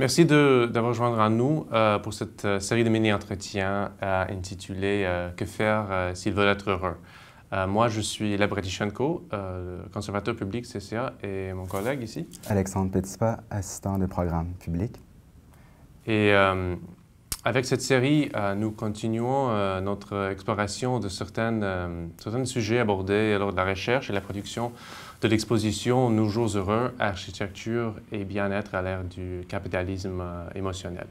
Merci d'avoir rejoindre à nous euh, pour cette euh, série de mini-entretiens euh, intitulée Que faire s'ils veulent être heureux Moi, je suis Lab Retichenko, conservateur public CCA, et mon collègue ici Alexandre Petitpas, assistant de programme public. Et avec cette série, nous continuons notre exploration de certains sujets abordés lors de la recherche et la production de l'exposition «Nous jours heureux, architecture et bien-être à l'ère du capitalisme euh, émotionnel.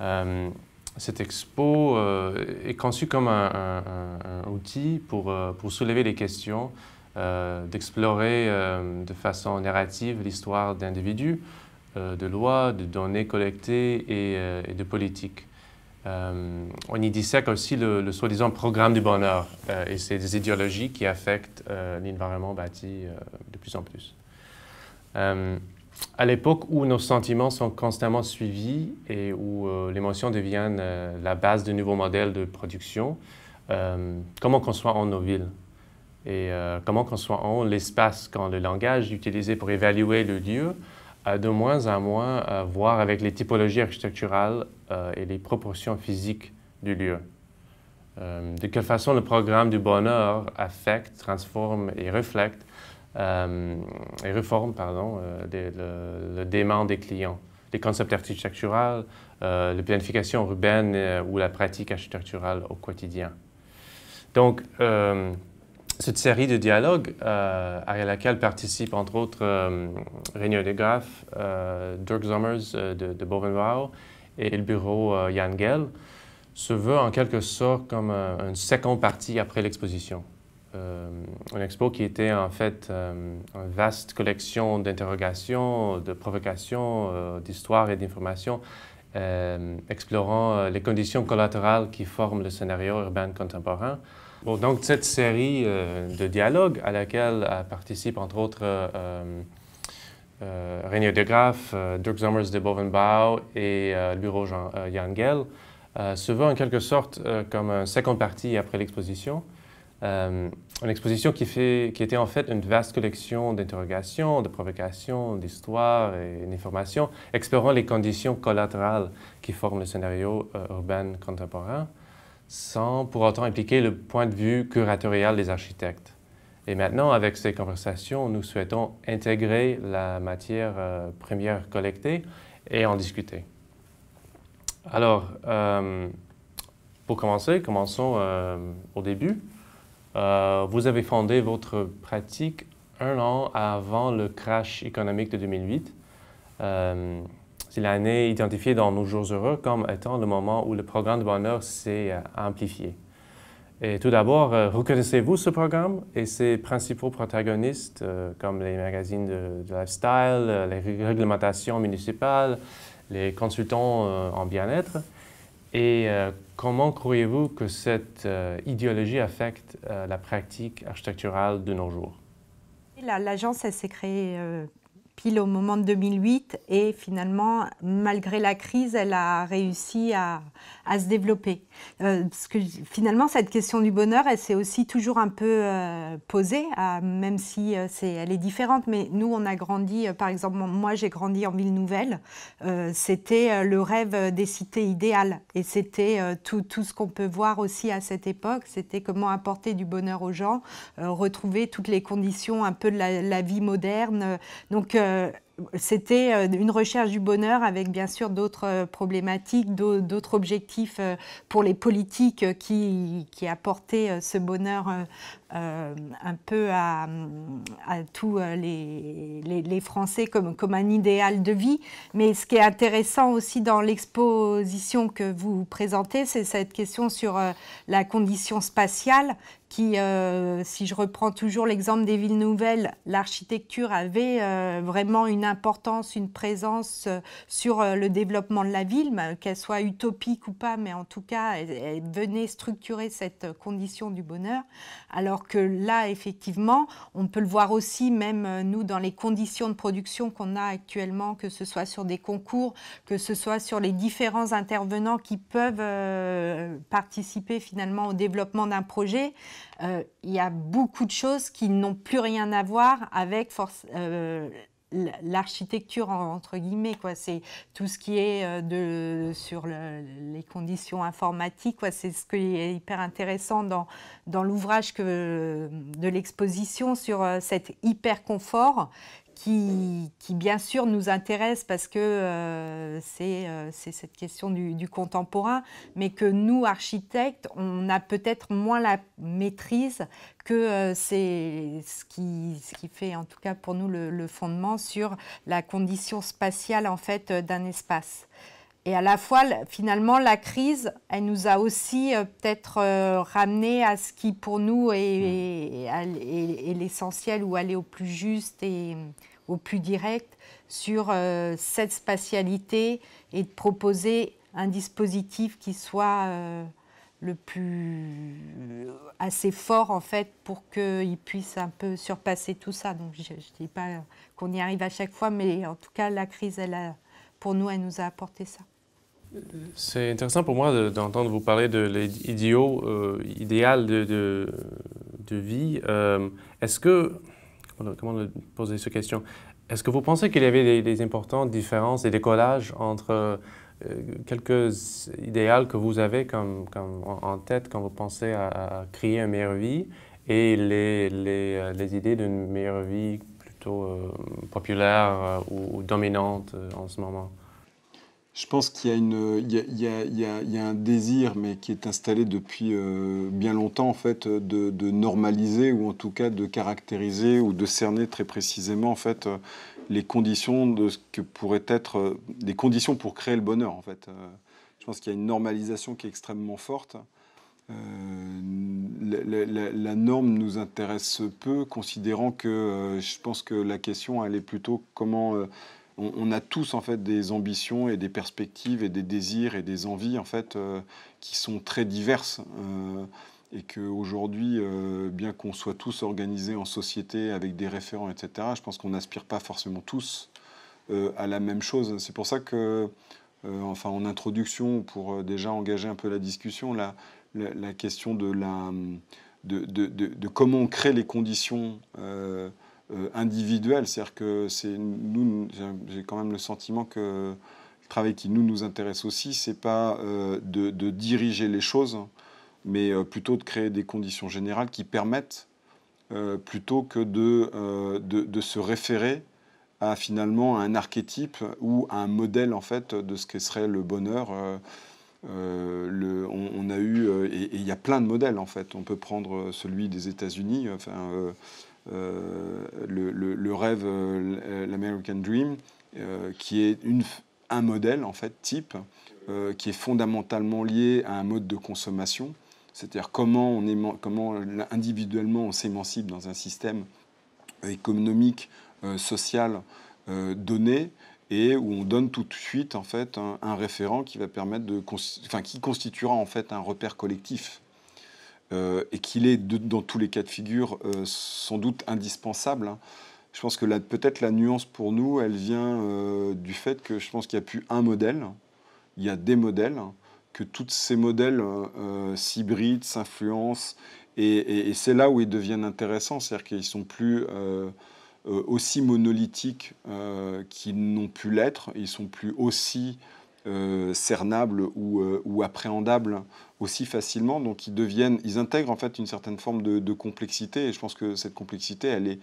Euh, cette expo euh, est conçue comme un, outil pour, pour soulever les questions d'explorer de façon narrative l'histoire d'individus, de lois, de données collectées et, et de politiques. Euh, on y dissèque aussi le, soi-disant programme du bonheur euh, et c'est des idéologies qui affectent euh, l'environnement bâti de plus en plus. à l'époque où nos sentiments sont constamment suivis et où l'émotion devient la base de nouveaux modèles de production, comment soit en nos villes et comment soit en l'espace quand le langage utilisé pour évaluer le lieu de moins en moins à euh, voir avec les typologies architecturales euh, et les proportions physiques du lieu. Euh, de quelle façon le programme du bonheur affecte, transforme et reflète et réforme pardon, le, dément des clients. Les concepts architecturaux, la planification urbaine ou la pratique architecturale au quotidien. Donc, cette série de dialogues à euh, laquelle participent entre autres euh, Rainier euh, de Dirk Sommers euh, de, de et le bureau Jan Gell se veut en quelque sorte comme une seconde partie après l'exposition. une expo qui était en fait une vaste collection d'interrogations, de provocations, d'histoires et d'informations explorant les conditions collatérales qui forment le scénario urbain contemporain donc cette série euh, de dialogues à laquelle euh, participent entre autres euh, euh René de Graaf, Dirk Sommers de Bovenbau et Luro Jean, Yangel se veut en quelque sorte comme une seconde partie après l'exposition. une exposition qui, qui était en fait une vaste collection d'interrogations, de provocations, d'histoires et d'informations, explorant les conditions collatérales qui forment le scénario urbain contemporain sans pour autant impliquer le point de vue curatorial des architectes. Et maintenant, avec ces conversations, nous souhaitons intégrer la matière euh, première collectée et en discuter. Alors, euh, pour commencer, commençons euh, au début. vous avez fondé votre pratique un an avant le crash économique de 2008. C'est l'année identifiée dans nos jours heureux comme étant le moment où le programme de bonheur s'est euh, amplifié. Et tout d'abord, euh, reconnaissez-vous ce programme et ses principaux protagonistes, euh, comme les magazines de, lifestyle, les réglementations municipales, les consultants en bien-être? Et comment croyez-vous que cette idéologie affecte la pratique architecturale de nos jours? L'agence, s'est créée pile au moment de 2008 et finalement, malgré la crise, elle a réussi à, à se développer. Euh, parce que finalement, cette question du bonheur, elle s'est aussi toujours un peu euh, posée, à, même si euh, c'est, elle est différente. Mais nous, on a grandi, par exemple, moi j'ai grandi en ville nouvelle, c'était le rêve des cités idéales et c'était tout, tout, ce qu'on peut voir aussi à cette époque, c'était comment apporter du bonheur aux gens, retrouver toutes les conditions un peu de la, la vie moderne. Donc, euh, c'était euh, une recherche du bonheur avec bien sûr d'autres euh, problématiques, d'autres objectifs pour les politiques qui apportaient ce bonheur euh, un peu à, à tous euh, les, les, Français comme, comme un idéal de vie. Mais ce qui est intéressant aussi dans l'exposition que vous présentez, c'est cette question sur euh, la condition spatiale qui, si je reprends toujours l'exemple des villes nouvelles, l'architecture avait vraiment une importance, une présence sur le développement de la ville, qu'elle soit utopique ou pas, mais en tout cas, elle, elle venait structurer cette condition du bonheur. Alors là, effectivement, on peut le voir aussi, même euh, nous, dans les conditions de production qu'on a actuellement, que ce soit sur des concours, que ce soit sur les différents intervenants qui peuvent euh, participer finalement au développement d'un projet, euh, il y a beaucoup de choses qui n'ont plus rien à voir avec force, l'architecture entre guillemets quoi c'est tout ce qui est euh, de sur les conditions informatiques quoi c'est ce qui est hyper intéressant dans dans l'ouvrage que de l'exposition sur euh, cet hyper confort qui, qui, bien sûr nous intéresse parce que euh, euh, c'est cette question du, contemporain, mais que nous, architectes, on a peut-être moins la maîtrise que euh, c'est ce qui, ce qui fait en tout cas pour nous le, le fondement sur la condition spatiale en fait d'un espace. Et à la fois, finalement, la crise, elle nous a aussi euh, peut-être euh, ramené à ce qui, pour nous, mm. est, l'essentiel ou aller au plus juste et mm, au plus direct sur euh, cette spatialité et de proposer un dispositif qui soit le plus assez fort en fait pour qu'il puisse un peu surpasser tout ça. Donc je ne dis pas qu'on y arrive à chaque fois, mais en tout cas la crise, pour nous, elle nous a apporté ça. C'est intéressant pour moi d'entendre vous parler de l'idéal euh, idéal de, de, vie. Euh, est-ce que, comment poser cette question, est-ce que vous pensez qu'il y avait des, importantes différences, des décollages entre euh, quelques idéaux que vous avez comme, comme, en tête quand vous pensez à, créer une meilleure vie et les, les, les idées d'une meilleure vie plutôt populaire ou dominante en ce moment? Je pense qu'il y a, une, il y, a, y, a, y a un désir, mais qui est installé depuis euh, bien longtemps, en fait, de, normaliser ou en tout cas de caractériser ou de cerner très précisément, en fait, les conditions de ce que pourrait être euh, des conditions pour créer le bonheur, en fait. Euh, je pense qu'il y a une normalisation qui est extrêmement forte. la, norme nous intéresse peu, considérant que je pense que la question, elle est plutôt comment on, a tous en fait des ambitions et des perspectives et des désirs et des envies en fait euh, qui sont très diverses euh, et qu'aujourd'hui, euh, bien qu'on soit tous organisés en société avec des référents, etc., je pense qu'on n'aspire pas forcément tous euh, à la même chose. C'est pour ça que, enfin, en introduction, pour déjà engager un peu la discussion, la, question de, de, comment on crée les conditions euh, individuel. C'est-à-dire que c'est nous, j'ai quand même le sentiment que le travail qui nous nous intéresse aussi, c'est pas euh, de, diriger les choses, mais euh, plutôt de créer des conditions générales qui permettent, plutôt que de, de, se référer à finalement un archétype ou à un modèle en fait de ce que serait le bonheur. le, on, a eu, et il y a plein de modèles en fait. On peut prendre celui des États-Unis. Enfin, euh, le, rêve, euh, l'American Dream, euh, qui est une, un modèle en fait type qui est fondamentalement lié à un mode de consommation, c'est-à-dire comment on comment individuellement on s'émancipe dans un système économique, social donné et où on donne tout de suite en fait un, référent qui va permettre de enfin, qui constituera en fait un repère collectif euh, et qu'il est dans tous les cas de figure euh, sans doute indispensable. Hein. Je pense que peut-être la nuance pour nous, elle vient euh, du fait que je pense qu'il n'y a plus un modèle, il y a des modèles, que tous ces modèles s'hybrident, s'influencent, et, et c'est là où ils deviennent intéressants, c'est-à-dire qu'ils sont plus aussi monolithiques qu'ils n'ont pu l'être, ils sont plus aussi euh, cernables ou, euh, ou, appréhendables aussi facilement. Donc ils deviennent, ils intègrent en fait une certaine forme de, complexité. Et je pense que cette complexité, elle est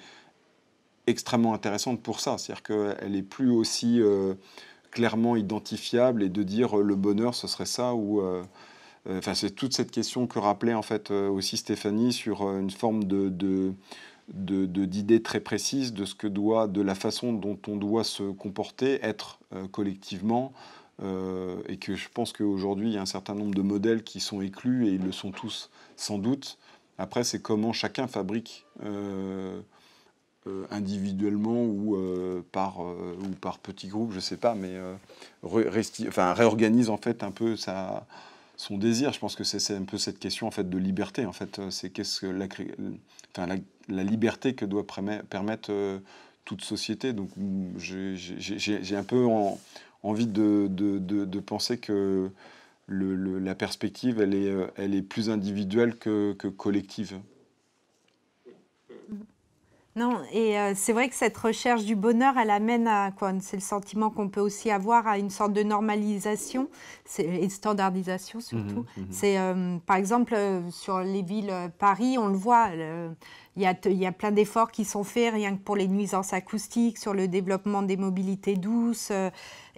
extrêmement intéressante pour ça. C'est-à-dire qu'elle est plus aussi euh, clairement identifiable et de dire le bonheur, ce serait ça ou. Enfin, c'est toute cette question que rappelait en fait aussi Stéphanie sur une forme de, très précise de ce que doit, de la façon dont on doit se comporter, être collectivement, euh, et que je pense qu'aujourd'hui, il y a un certain nombre de modèles qui sont éclus, et ils le sont tous sans doute. Après, c'est comment chacun fabrique euh, euh, individuellement ou, par, ou par petits groupes, je ne sais pas, mais enfin, réorganise en fait un peu son désir. Je pense que c'est un peu cette question en fait de liberté. En fait, c'est qu'est-ce que la, la, liberté que doit permettre toute société. Donc j'ai un peu en, envie de, de, de, penser que le, la perspective, elle est, euh, elle est plus individuelle que, que collective. Non, et euh, c'est vrai que cette recherche du bonheur, elle amène à quoi C'est le sentiment qu'on peut aussi avoir à une sorte de normalisation et standardisation surtout. Mhm, mhm. C'est euh, par exemple sur les villes Paris, on le voit, il y, a, plein d'efforts qui sont faits, rien que pour les nuisances acoustiques, sur le développement des mobilités douces. Euh,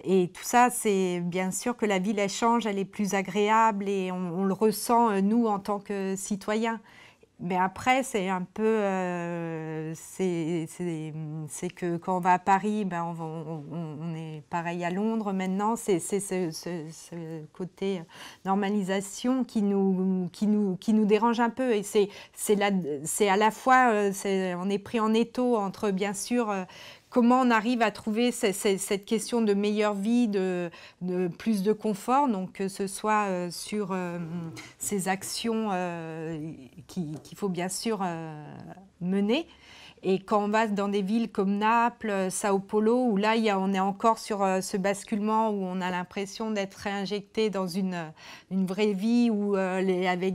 et tout ça, c'est bien sûr que la ville, elle change, elle est plus agréable et on, le ressent, euh, nous, en tant que citoyens. Mais après, c'est un peu. Euh, c'est que quand on va à Paris, ben on, est pareil à Londres maintenant. C'est ce, côté normalisation qui nous, qui nous, qui nous dérange un peu. Et c'est à la fois. Euh, on est pris en étau entre, bien sûr, euh, comment on arrive à trouver cette question de meilleure vie, de, plus de confort, donc que ce soit euh, sur euh, ces actions euh, qu'il faut bien sûr mener. Et quand on va dans des villes comme Naples, Sao Paulo, où là, il on est encore sur ce basculement où on a l'impression d'être réinjecté dans une, vraie vie, avec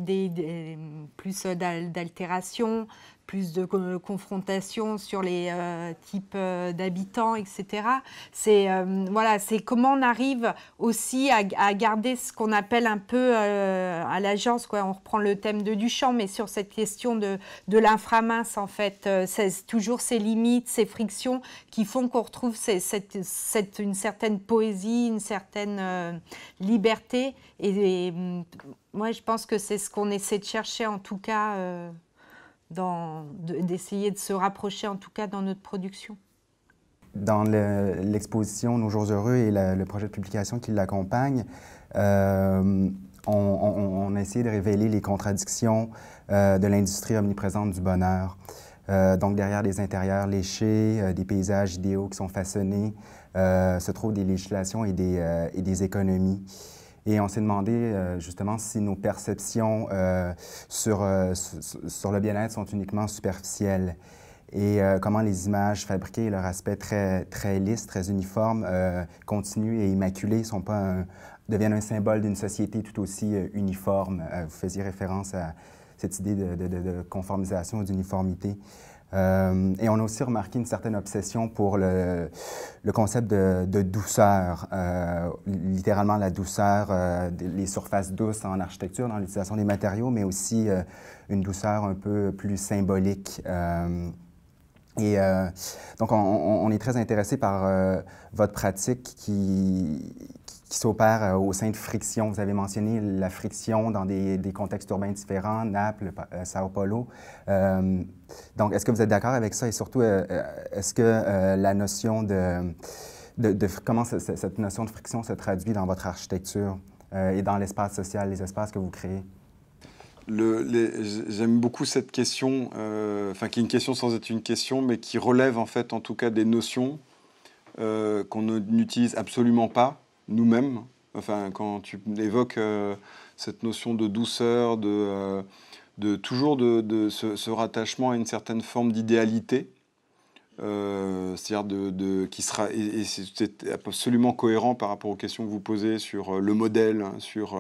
plus d'altération, plus de euh, confrontations sur les euh, types euh, d'habitants, etc. C'est voilà, c'est comment on arrive aussi à, garder ce qu'on appelle un peu à l'agence, quoi. On reprend le thème de Duchamp, mais sur cette question de, de l'inframince, en fait, c'est toujours ces limites, ces frictions qui font qu'on retrouve une certaine poésie, une certaine liberté. Et, et hum, moi, je pense que c'est ce qu'on essaie de chercher, en tout cas d'essayer de, se rapprocher, en tout cas, dans notre production. Dans l'exposition Nos Jours Heureux et le projet de publication qui l'accompagne, euh, on, on, a de révéler les contradictions euh, de l'industrie omniprésente du bonheur. Euh, donc derrière des intérieurs léchés, des paysages idéaux qui sont façonnés, se trouvent des législations et des économies. Et on s'est demandé euh, justement si nos perceptions euh, sur, euh, sur le bien-être sont uniquement superficielles et comment les images fabriquées et leur aspect très, très lisse, très uniforme, continu et immaculé sont pas deviennent un symbole d'une société tout aussi uniforme. vous faisiez référence à cette idée de, de conformisation et d'uniformité. Euh, et on a aussi remarqué une certaine obsession pour le, concept de, douceur, euh, littéralement la douceur, euh, les surfaces douces en architecture, dans l'utilisation des matériaux, mais aussi une douceur un peu plus symbolique. et donc, on, on, est très intéressé par votre pratique qui, qui s'opère euh, au sein de friction. Vous avez mentionné la friction dans des, contextes urbains différents, Naples, euh, Sao Paulo. Euh, donc, est-ce que vous êtes d'accord avec ça? Et surtout, est-ce que la notion de, comment cette notion de friction se traduit dans votre architecture et dans l'espace social, les espaces que vous créez? j'aime beaucoup cette question, enfin qui est une question sans être une question, mais qui relève en fait en tout cas des notions qu'on n'utilise absolument pas, nous-mêmes. Enfin, quand tu évoques euh, cette notion de douceur, de, euh, toujours de, ce, rattachement à une certaine forme d'idéalité, euh, c'est-à-dire de, qui sera et, c'est absolument cohérent par rapport aux questions que vous posez sur le modèle, hein, sur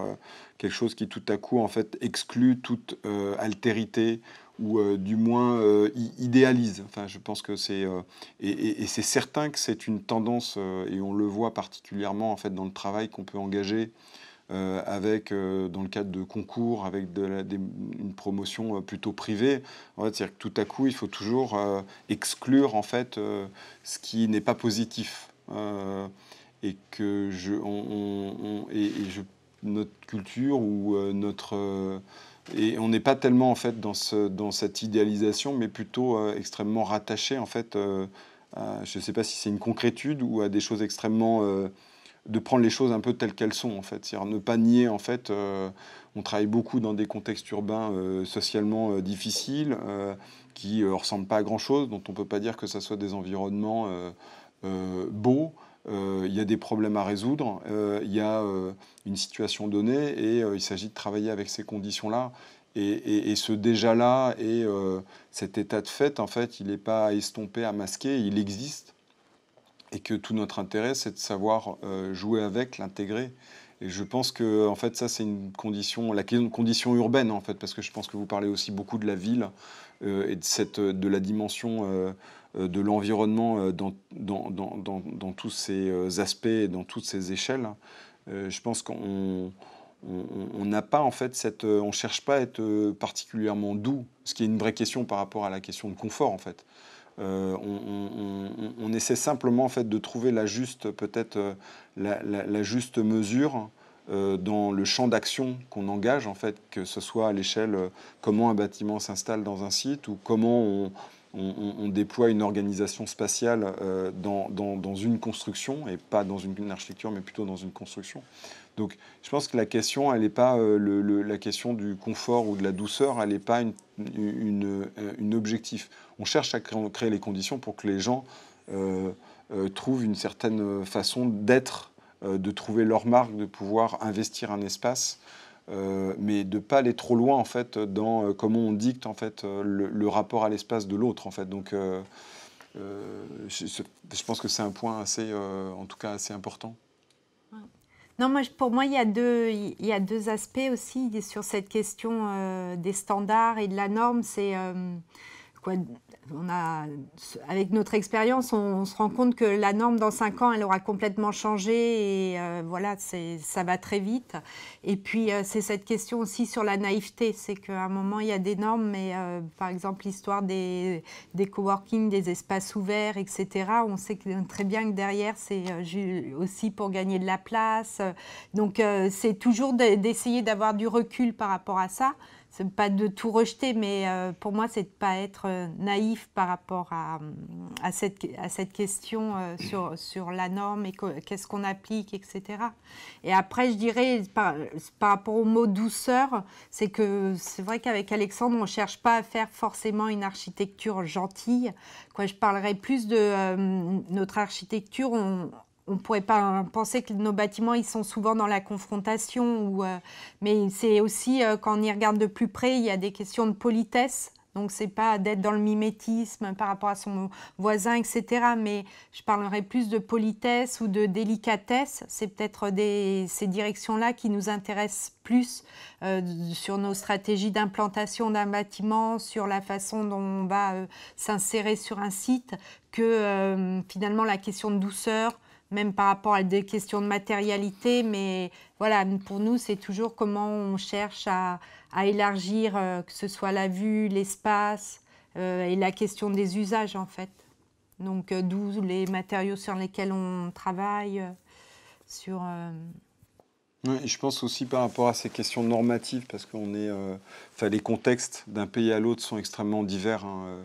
quelque chose qui tout à coup en fait exclut toute altérité ou euh, du moins euh, idéalise. Enfin, je pense que c'est euh, et, c'est certain que c'est une tendance et on le voit particulièrement en fait dans le travail qu'on peut engager avec dans le cadre de concours avec de une promotion plutôt privée. En fait, c'est-à-dire que tout à coup, il faut toujours exclure en fait ce qui n'est pas positif et que je et je, notre culture ou notre et on n'est pas tellement en fait dans, cette idéalisation, mais plutôt euh, extrêmement rattaché en fait. Euh, je ne sais pas si c'est une concrétude ou à des choses extrêmement euh, de prendre les choses un peu telles qu'elles sont en fait, c'est-à-dire ne pas nier en fait. on travaille beaucoup dans des contextes urbains socialement difficiles qui ne ressemblent pas à grand chose, dont on ne peut pas dire que ce soit des environnements beaux. Euh, il y a des problèmes à résoudre, euh, il y a euh, une situation donnée et il s'agit de travailler avec ces conditions-là. Et, ce déjà-là et cet état de fait, en fait, il n'est pas à estomper, à masquer, il existe. Et que tout notre intérêt, c'est de savoir jouer avec, l'intégrer. Et je pense que en fait ça c'est une condition, la condition urbaine en fait, parce que je pense que vous parlez aussi beaucoup de la ville et de cette de la dimension euh, euh, de l'environnement euh, dans, dans, dans, dans, tous ces euh, aspects dans toutes ces échelles, hein. je pense qu'on on n'a pas en fait cette, on cherche pas à être particulièrement doux, ce qui est une vraie question par rapport à la question de confort en fait. on, essaie simplement en fait de trouver la juste peut-être la, juste mesure dans le champ d'action qu'on engage en fait, que ce soit à l'échelle comment un bâtiment s'installe dans un site ou comment on, on, déploie une organisation spatiale euh, dans, une construction, et pas dans une, architecture, mais plutôt dans une construction. Donc je pense que la question, elle n'est pas euh, la question du confort ou de la douceur, elle n'est pas un euh, objectif. On cherche à créer, les conditions pour que les gens trouvent une certaine façon d'être, de trouver leur marque, de pouvoir investir un espace. Euh, mais de pas aller trop loin en fait dans euh, comment on dicte en fait euh, le, rapport à l'espace de l'autre en fait. Donc je, je, pense que c'est un point assez, en tout cas assez important. Non, moi, pour moi, il y, a deux, il y a deux aspects aussi sur cette question des standards et de la norme. C'est quoi on a, avec notre expérience, on, se rend compte que la norme dans 5 ans, elle aura complètement changé et euh, voilà, ça va très vite. Et puis euh, c'est cette question aussi sur la naïveté, c'est qu'à un moment il y a des normes, mais euh, par exemple l'histoire des, des coworking, des espaces ouverts, etc. On sait très bien que derrière c'est aussi pour gagner de la place. Donc c'est toujours d'essayer d'avoir du recul par rapport à ça pas de tout rejeter, mais euh, pour moi, c'est de pas être euh, naïf par rapport à, à, cette, à cette, question euh, sur, sur, la norme et qu'est-ce qu'on applique, etc. Et après, je dirais, par, rapport au mot douceur, c'est que c'est vrai qu'avec Alexandre, on cherche pas à faire forcément une architecture gentille. Quoi, je parlerai plus de notre architecture, on, on ne pourrait pas hein, penser que nos bâtiments, ils sont souvent dans la confrontation, ou, euh, mais c'est aussi, euh, quand on y regarde de plus près, il y a des questions de politesse. Donc, c'est pas d'être dans le mimétisme par rapport à son voisin, etc. Mais je parlerai plus de politesse ou de délicatesse. C'est peut-être ces directions-là qui nous intéressent plus euh, sur nos stratégies d'implantation d'un bâtiment, sur la façon dont on va s'insérer sur un site, que finalement la question de douceur, même par rapport à des questions de matérialité, mais voilà, pour nous, c'est toujours comment on cherche à, élargir, euh, que ce soit la vue, l'espace euh, et la question des usages, en fait. Donc, euh, d'où les matériaux sur lesquels on travaille, sur... je pense aussi par rapport à ces questions normatives, parce que est, enfin, les contextes d'un pays à l'autre sont extrêmement divers. Hein,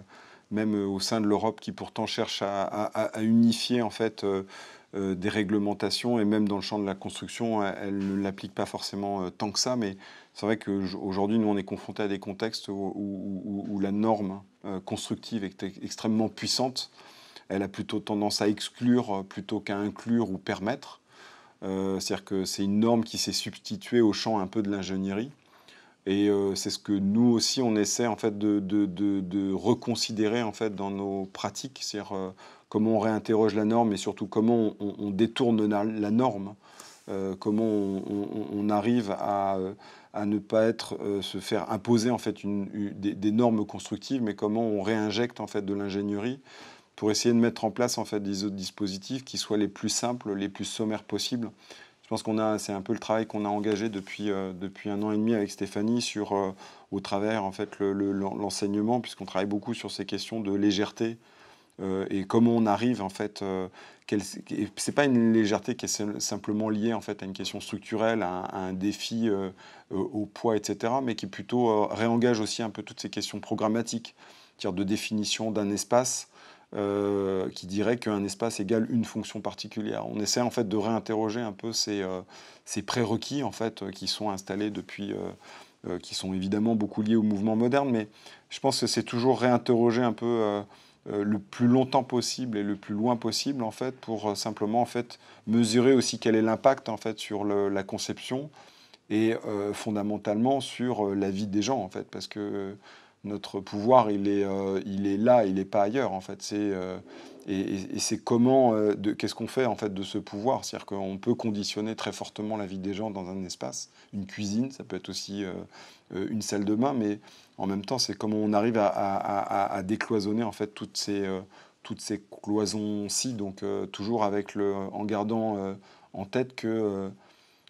même au sein de l'Europe, qui pourtant cherche à, à unifier en fait euh, des réglementations et même dans le champ de la construction, elle, ne l'applique pas forcément euh, tant que ça. Mais c'est vrai qu'aujourd'hui, nous, on est confronté à des contextes où, la norme euh, constructive est extrêmement puissante. Elle a plutôt tendance à exclure plutôt qu'à inclure ou permettre. C'est-à-dire que c'est une norme qui s'est substituée au champ un peu de l'ingénierie. Et c'est ce que nous aussi, on essaie en fait de, reconsidérer en fait dans nos pratiques comment on réinterroge la norme et surtout comment on, détourne la, norme, euh, comment on, arrive euh, à, ne pas être, euh, se faire imposer en fait des, normes constructives, mais comment on réinjecte en fait de l'ingénierie pour essayer de mettre en place en fait des autres dispositifs qui soient les plus simples, les plus sommaires possibles. Je pense qu'on a, c'est un peu le travail qu'on a engagé depuis, un an et demi avec Stéphanie sur, au travers en fait l'enseignement, puisqu'on travaille beaucoup sur ces questions de légèreté, euh, et comment on arrive en fait. Euh, c'est pas une légèreté qui est simplement liée en fait à une question structurelle, à, un défi euh, au poids, etc., mais qui plutôt réengage aussi un peu toutes ces questions programmatiques, cest dire de définition d'un espace. qui dirait qu'un espace égale une fonction particulière. On essaie en fait de réinterroger un peu ces, ces prérequis en fait qui sont installés depuis qui sont évidemment beaucoup liés au mouvement moderne, mais je pense que c'est toujours réinterroger un peu euh, le plus longtemps possible et le plus loin possible en fait pour euh, simplement en fait mesurer aussi quel est l'impact en fait sur la conception et euh, fondamentalement sur la vie des gens en fait parce que notre pouvoir, il est, euh, il est là, il n'est pas ailleurs, en fait. C'est, euh, et, c'est comment, euh, de, qu'est-ce qu'on fait, en fait, de ce pouvoir C'est-à-dire qu'on peut conditionner très fortement la vie des gens dans un espace, une cuisine, ça peut être aussi une salle de bain, mais en même temps, c'est comment on arrive à, à décloisonner, en fait, toutes ces, toutes ces cloisons-ci, donc toujours avec le, en gardant en tête que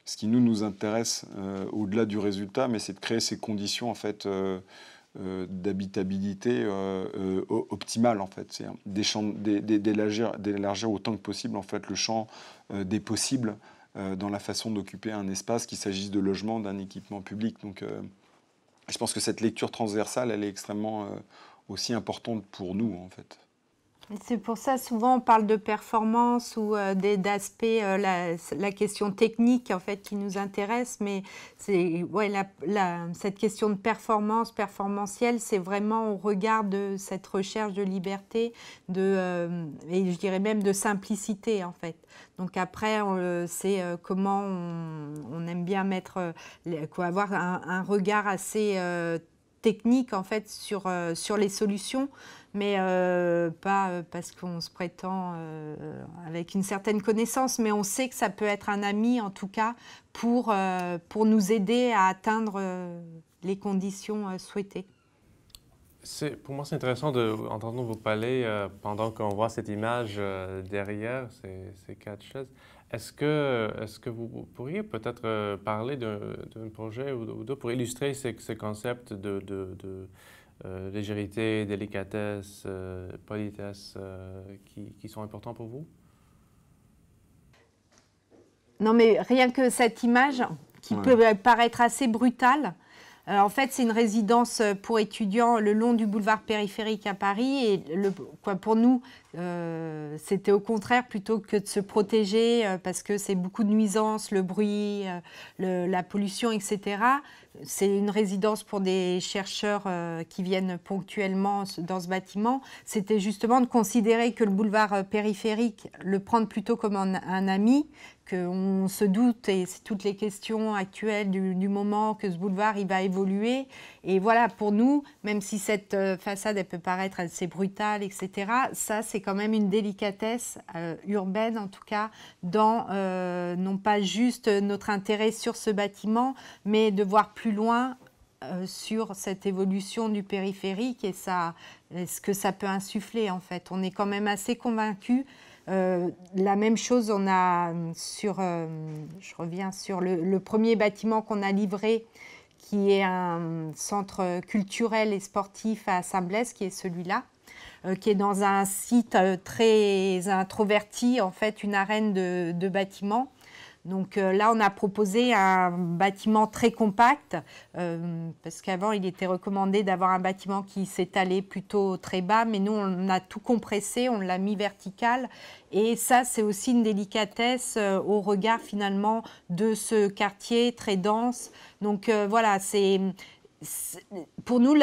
ce qui nous, nous intéresse au-delà du résultat, mais c'est de créer ces conditions, en fait, euh, d'habitabilité euh, euh, optimale en fait. C'est d'élargir autant que possible en fait le champ des possibles dans la façon d'occuper un espace, qu'il s'agisse de logement, d'un équipement public. Donc je pense que cette lecture transversale, elle est extrêmement aussi importante pour nous en fait. C'est pour ça, souvent, on parle de performance ou euh, des d'aspects, euh, la, question technique, en fait, qui nous intéresse. Mais c'est, ouais, cette question de performance, performantielle, c'est vraiment au regard de cette recherche de liberté, de, euh, et je dirais même de simplicité, en fait. Donc après, c'est comment on, aime bien mettre, quoi, avoir un, un regard assez technique en fait sur, euh, sur les solutions, mais euh, pas euh, parce qu'on se prétend avec une certaine connaissance, mais on sait que ça peut être un ami en tout cas pour, pour nous aider à atteindre les conditions souhaitées. Pour moi, c'est intéressant d'entendre entendre vos palais pendant qu'on voit cette image derrière, ces, ces quatre choses. Est-ce que, vous pourriez peut-être euh, parler d'un projet ou d'autres pour illustrer ces concepts de, légérité, euh, légèreté, délicatesse, euh, politesse qui, sont importants pour vous Non, mais rien que cette image qui peut paraître assez brutale, euh, en fait, c'est une résidence euh, pour étudiants le long du boulevard périphérique à Paris. Et pour nous, euh, c'était au contraire plutôt que de se protéger parce que c'est beaucoup de nuisances, le bruit, la pollution, etc c'est une résidence pour des chercheurs euh, qui viennent ponctuellement dans ce bâtiment. C'était justement de considérer que le boulevard euh, périphérique, le prendre plutôt comme un, ami, qu'on se doute, et c'est toutes les questions actuelles du, moment, que ce boulevard, il va évoluer. Et voilà, pour nous, même si cette euh, façade, elle peut paraître assez brutale, etc., ça, c'est quand même une délicatesse urbaine, en tout cas, dans, non pas juste notre intérêt sur ce bâtiment, mais de voir plus plus loin euh, sur cette évolution du périphérique et ça, euh, ce que ça peut insuffler en fait. On est quand même assez convaincu. Euh, la même chose, on a sur, je reviens sur le, premier bâtiment qu'on a livré, qui est un centre culturel et sportif à Saint-Blaise, qui est celui-là qui est dans un site très introverti, en fait, une arène de bâtiments, donc euh, là, on a proposé un bâtiment très compact, euh, parce qu'avant, il était recommandé d'avoir un bâtiment qui s'étalait plutôt très bas, mais nous, on a tout compressé, on l'a mis vertical. Et ça, c'est aussi une délicatesse euh, au regard finalement de ce quartier très dense. Donc voilà, c'est pour nous,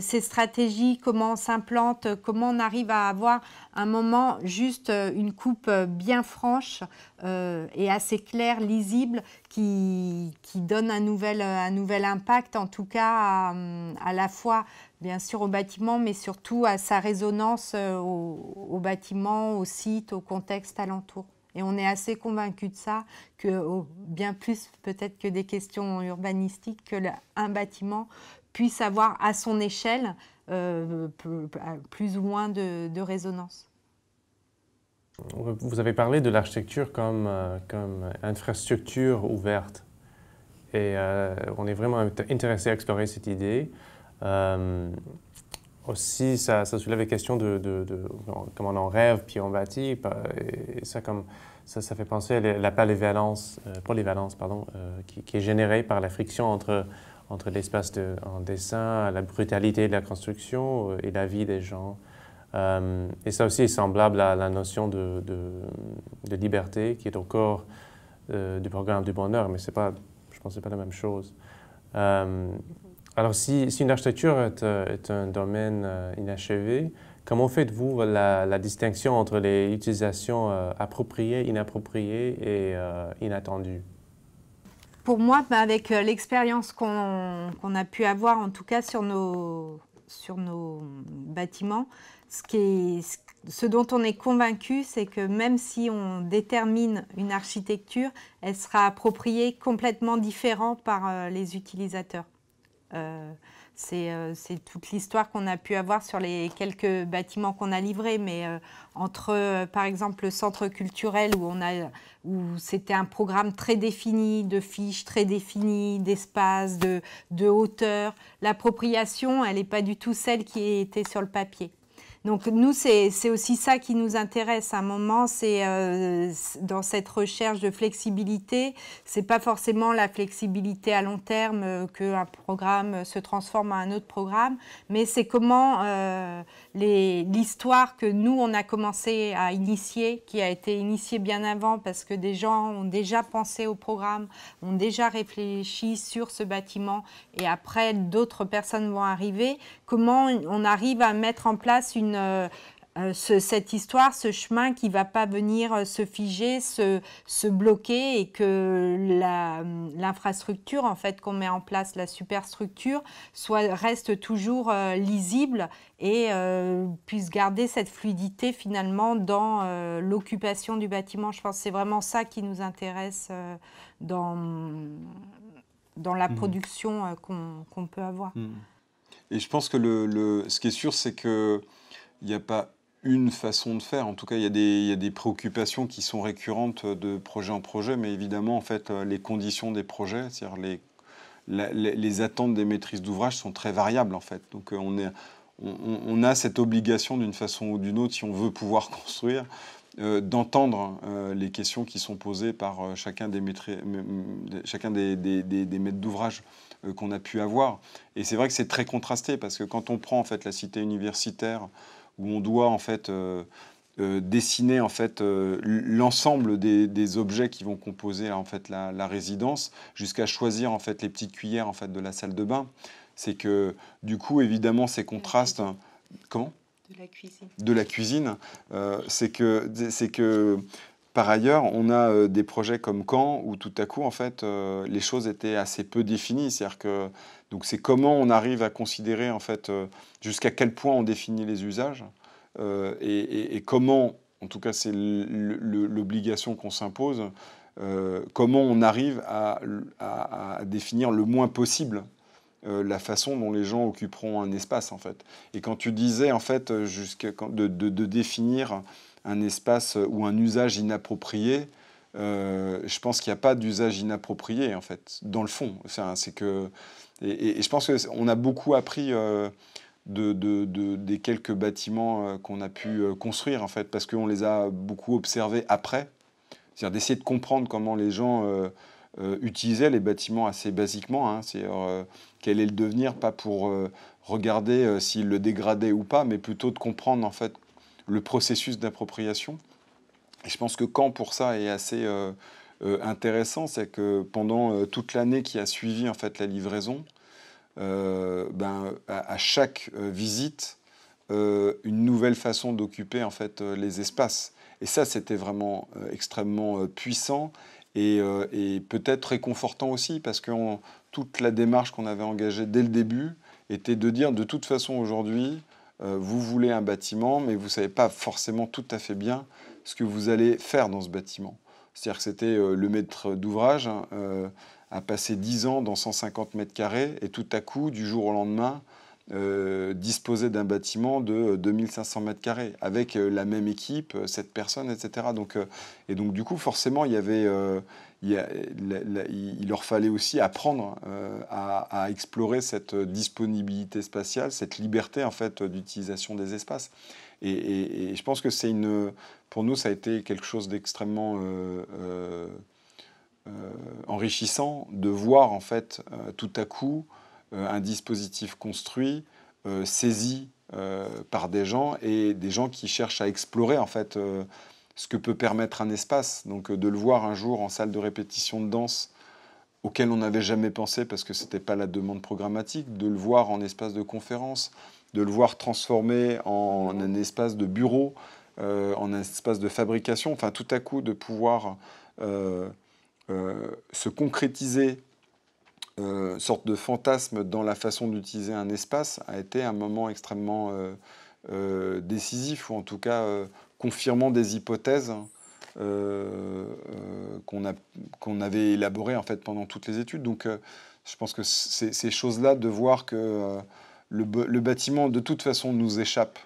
ces stratégies, comment s'implante, comment on arrive à avoir un moment juste euh, une coupe euh, bien franche euh, et assez claire, lisible, qui, qui donne un nouvel, impact, en tout cas à, la fois bien sûr au bâtiment, mais surtout à sa résonance au bâtiment, au site, au contexte alentour. Et on est assez convaincu de ça, que bien plus peut-être que des questions urbanistiques, que un bâtiment puisse avoir à son échelle euh, plus ou moins de, résonance. Vous avez parlé de l'architecture comme, euh, comme infrastructure ouverte. Et euh, on est vraiment intéressé à explorer cette idée aussi, ça, soulève les questions de, comment on en rêve, puis on bâtit. Et ça, comme, ça, ça fait penser à la palévalence, les euh, polyvalence, pardon, euh, qui, est générée par la friction entre, entre l'espace de, en dessin, la brutalité de la construction euh, et la vie des gens. et ça aussi est semblable à la notion de, liberté qui est au corps du programme du bonheur, mais c'est pas, je pense que ce pas la même chose. Alors, si, une architecture est, euh, un domaine euh, inachevé, comment faites-vous la, distinction entre les utilisations euh, appropriées, inappropriées et inattendues Pour moi, bah, avec l'expérience qu'on a pu avoir, en tout cas sur nos, sur nos bâtiments, ce, qui ce dont on est convaincu, c'est que même si on détermine une architecture, elle sera appropriée complètement différente par les utilisateurs. Euh, euh, c'est toute l'histoire qu'on a pu avoir sur les quelques bâtiments qu'on a livrés, mais euh, entre, par exemple, le centre culturel où, où c'était un programme très défini de fiches, très défini d'espace, de, de hauteur, l'appropriation, elle n'est pas du tout celle qui était sur le papier. Donc nous, c'est aussi ça qui nous intéresse à un moment, c'est euh, dans cette recherche de flexibilité, c'est pas forcément la flexibilité à long terme que euh, qu'un programme euh, se transforme en un autre programme, mais c'est comment l'histoire que nous, on a commencé à initier, qui a été initiée bien avant parce que des gens ont déjà pensé au programme, ont déjà réfléchi sur ce bâtiment et après d'autres personnes vont arriver, comment on arrive à mettre en place une euh, euh, ce, cette histoire, ce chemin qui ne va pas venir euh, se figer, se, se bloquer et que hum, l'infrastructure en fait qu'on met en place, la superstructure, soit, reste toujours lisible et puisse garder cette fluidité finalement dans l'occupation du bâtiment. Je pense que c'est vraiment ça qui nous intéresse dans, dans la mmh. production qu'on peut avoir. Mmh. Et je pense que le, ce qui est sûr, c'est que il n'y a pas une façon de faire. En tout cas, il y, a des, préoccupations qui sont récurrentes de projet en projet, mais évidemment, en fait, euh, les conditions des projets, c'est-à-dire les, les, attentes des maîtrises d'ouvrage sont très variables, en fait. Donc, euh, on, on, a cette obligation, d'une façon ou d'une autre, si on veut pouvoir construire, euh, d'entendre les questions qui sont posées par chacun des, chacun des maîtres d'ouvrage qu'on a pu avoir. Et c'est vrai que c'est très contrasté, parce que quand on prend, en fait, la cité universitaire, où on doit en fait euh, euh, dessiner en fait euh, l'ensemble des, objets qui vont composer en fait la, résidence jusqu'à choisir en fait les petites cuillères en fait de la salle de bain c'est que du coup évidemment ces contrastes comment de la cuisine de la cuisine c'est que c'est que par ailleurs, on a euh, des projets comme Caen où tout à coup, en fait, euh, les choses étaient assez peu définies. C'est-à-dire que donc c'est comment on arrive à considérer en fait euh, jusqu'à quel point on définit les usages et, comment, en tout cas, c'est l'obligation qu'on s'impose. comment on arrive à, définir le moins possible la façon dont les gens occuperont un espace en fait. Et quand tu disais en fait jusqu'à de, définir un espace ou un usage inapproprié, euh, je pense qu'il n'y a pas d'usage inapproprié, en fait, dans le fond. C'est que, et, je pense qu'on a beaucoup appris euh, de, des quelques bâtiments euh, qu'on a pu construire, en fait, parce qu'on les a beaucoup observés après. C'est-à-dire d'essayer de comprendre comment les gens utilisaient les bâtiments assez basiquement. Hein, cest quel est le devenir, pas pour regarder s'ils le dégradaient ou pas, mais plutôt de comprendre, en fait, le processus d'appropriation. Et je pense que quand pour ça, est assez euh, euh, intéressant, c'est que pendant euh, toute l'année qui a suivi en fait la livraison, ben, à, chaque visite, une nouvelle façon d'occuper en fait les espaces. Et ça, c'était vraiment extrêmement puissant et, peut-être réconfortant aussi, parce que toute la démarche qu'on avait engagée dès le début était de dire de toute façon aujourd'hui, euh, vous voulez un bâtiment, mais vous ne savez pas forcément tout à fait bien ce que vous allez faire dans ce bâtiment. C'est-à-dire que c'était euh, le maître d'ouvrage hein, euh, a passé 10 ans dans 150 mètres carrés et tout à coup, du jour au lendemain, disposait d'un bâtiment de 2500 mètres carrés avec la même équipe, cette personne, etc. Donc, et donc du coup, forcément, il y avait, il, leur fallait aussi apprendre euh, à, explorer cette disponibilité spatiale, cette liberté en fait d'utilisation des espaces. Et, je pense que c'est une, pour nous, ça a été quelque chose d'extrêmement euh, euh, enrichissant de voir en fait tout à coup un dispositif construit, saisi par des gens et des gens qui cherchent à explorer en fait ce que peut permettre un espace. Donc euh, de le voir un jour en salle de répétition de danse auquel on n'avait jamais pensé parce que ce n'était pas la demande programmatique, de le voir en espace de conférence, de le voir transformé en un espace de bureau, euh, en un espace de fabrication, enfin tout à coup de pouvoir euh, se concrétiser euh, sorte de fantasme dans la façon d'utiliser un espace a été un moment extrêmement décisif, ou en tout cas confirmant des hypothèses hein, euh, euh, qu'on qu'on avait élaborées en fait, pendant toutes les études. Donc euh, je pense que ces choses-là, de voir que le, bâtiment de toute façon nous échappe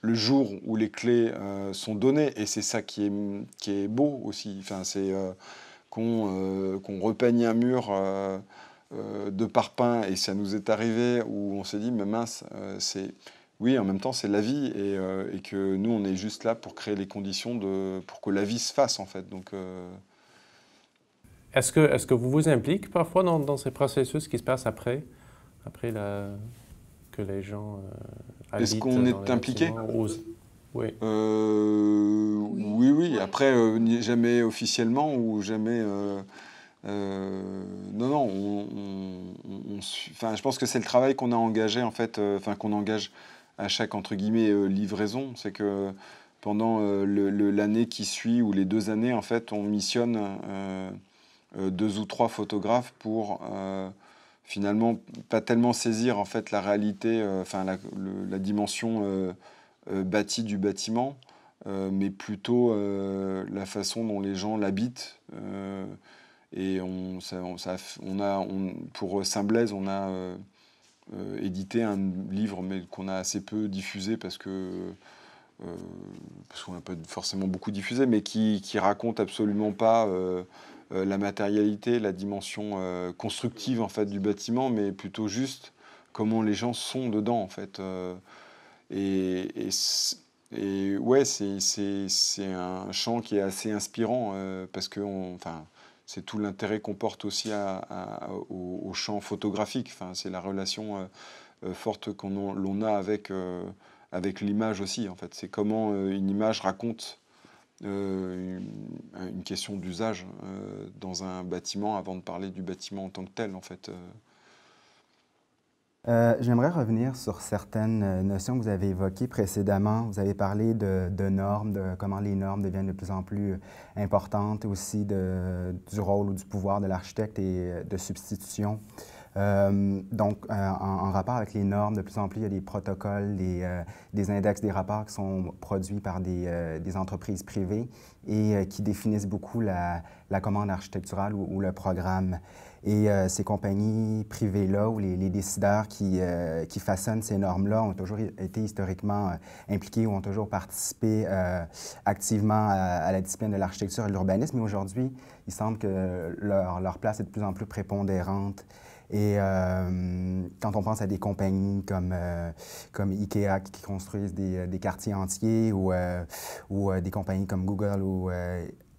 le jour où les clés sont données, et c'est ça qui est, qui est, beau aussi, enfin, c'est qu'on repeigne un mur. de parpaing, et ça nous est arrivé où on s'est dit, mais mince, c'est oui, en même temps, c'est la vie euh, et, que nous, on est juste là pour créer les conditions de, pour que la vie se fasse, en fait. Donc, euh, est-ce que, est que vous vous impliquez parfois dans, ces processus qui se passent après, après la, que les gens euh, Est-ce qu'on est, impliqué oui. Euh, oui, oui. Après, jamais officiellement ou jamais. non, non, on, je pense que c'est le travail qu'on a engagé, en fait, enfin qu'on engage à chaque entre guillemets euh, livraison. C'est que pendant euh, l'année qui suit ou les deux années, en fait, on missionne euh, deux ou trois photographes pour finalement pas tellement saisir en fait la réalité, enfin la, dimension bâtie du bâtiment, mais plutôt la façon dont les gens l'habitent. et on, on, a, on, pour Saint-Blaise, on a euh, éditer un livre, mais qu'on a assez peu diffusé parce que. Euh, qu'on n'a pas forcément beaucoup diffusé, mais qui, qui raconte absolument pas euh, la matérialité, la dimension constructive en fait du bâtiment, mais plutôt juste comment les gens sont dedans en fait. et, et ouais, c'est un champ qui est assez inspirant parce que, enfin, c'est tout l'intérêt qu'on porte aussi au, champ photographique. c'est la relation euh, euh, forte qu'on l'on a avec, euh, avec l'image aussi. En fait, c'est comment une image raconte une, une, question d'usage dans un bâtiment avant de parler du bâtiment en tant que tel. En fait, euh, j'aimerais revenir sur certaines euh, notions que vous avez évoquées précédemment. Vous avez parlé de, normes, de comment les normes deviennent de plus en plus euh, importantes, aussi du rôle ou du pouvoir de l'architecte et de substitution. donc, en, rapport avec les normes, de plus en plus, il y a des protocoles, des, des index, des rapports qui sont produits par des, entreprises privées et qui définissent beaucoup la, commande architecturale ou, ou le programme. Et euh, ces compagnies privées-là, ou les, décideurs qui, euh, qui façonnent ces normes-là, ont toujours été historiquement euh, impliqués ou ont toujours participé activement à, la discipline de l'architecture et de l'urbanisme. Mais aujourd'hui, il semble que leur, leur, place est de plus en plus prépondérante. Et quand on pense à des compagnies comme, comme IKEA qui construisent des, des quartiers entiers ou, ou des compagnies comme Google ou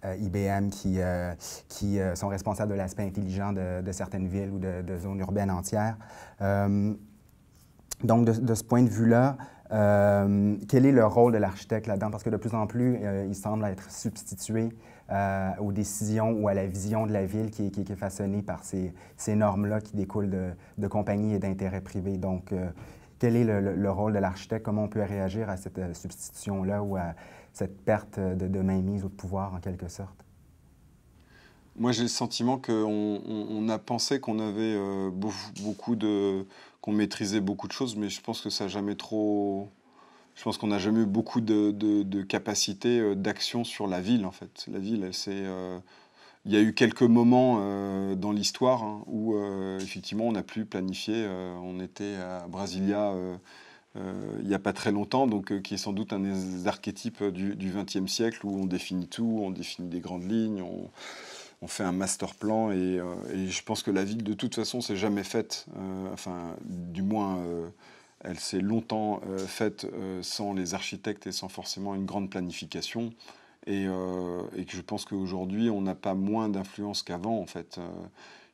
euh, IBM qui, euh, qui euh, sont responsables de l'aspect intelligent de, certaines villes ou de, zones urbaines entières. donc, de, ce point de vue-là, quel est le rôle de l'architecte là-dedans? Parce que de plus en plus, il semble être substitué aux décisions ou à la vision de la ville qui, qui, est façonnée par ces, normes-là qui découlent de, compagnies et d'intérêts privés. Donc, quel est le, le rôle de l'architecte? Comment on peut réagir à cette substitution-là ou à, cette perte de, de mainmise ou de pouvoir en quelque sorte moi, j'ai le sentiment qu'on on, a pensé qu'on avait euh, beaucoup de, qu'on maîtrisait beaucoup de choses, mais je pense que ça jamais trop. Je pense qu'on n'a jamais eu beaucoup de, capacité euh, d'action sur la ville, en fait. La ville, c'est. Euh, il y a eu quelques moments dans l'histoire hein, où, effectivement, on n'a plus planifié. on était à Brasilia euh, il n'y a pas très longtemps, donc euh, qui est sans doute un des archétypes du XXe siècle où on définit tout, on définit des grandes lignes, on, fait un master plan euh, et, je pense que la ville de toute façon s'est jamais faite, enfin du moins elle s'est longtemps faite sans les architectes et sans forcément une grande planification. Et, je pense qu'aujourd'hui, on n'a pas moins d'influence qu'avant, en fait.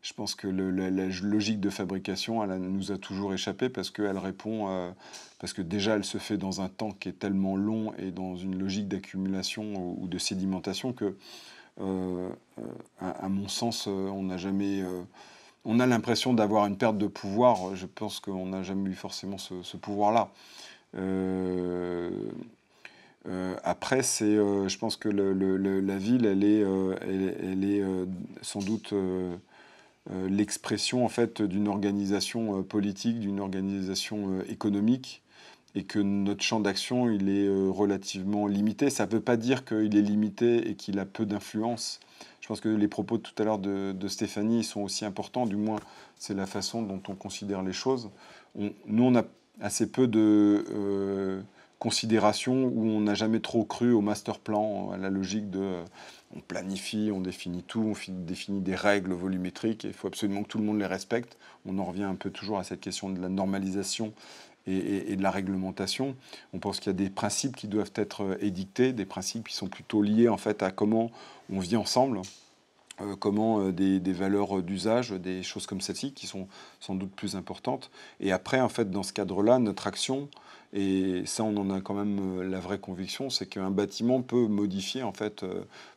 je pense que la, logique de fabrication, elle, nous a toujours échappé parce qu'elle répond parce que déjà elle se fait dans un temps qui est tellement long et dans une logique d'accumulation ou de sédimentation que, euh, euh, à, mon sens, euh, on n'a jamais... on a l'impression d'avoir une perte de pouvoir. Je pense qu'on n'a jamais eu forcément ce, pouvoir-là. après, c'est, je pense que la ville, elle est, est sans doute l'expression en fait d'une organisation politique, d'une organisation économique et que notre champ d'action, il est euh, relativement limité. Ça ne veut pas dire qu'il est limité et qu'il a peu d'influence. Je pense que les propos de tout à l'heure de, Stéphanie sont aussi importants, du moins c'est la façon dont on considère les choses. nous, on a assez peu de euh, considérations où on n'a jamais trop cru au master plan, à la logique de on planifie, on définit tout, on définit des règles volumétriques, et il faut absolument que tout le monde les respecte. On en revient un peu toujours à cette question de la normalisation et, de la réglementation. On pense qu'il y a des principes qui doivent être euh, édictés, des principes qui sont plutôt liés en fait à comment on vit ensemble euh, comment euh, des, valeurs d'usage, des choses comme celle-ci, qui sont sans doute plus importantes. Et après, en fait, dans ce cadre-là, notre action, et ça, on en a quand même la vraie conviction, c'est qu'un bâtiment peut modifier, en fait,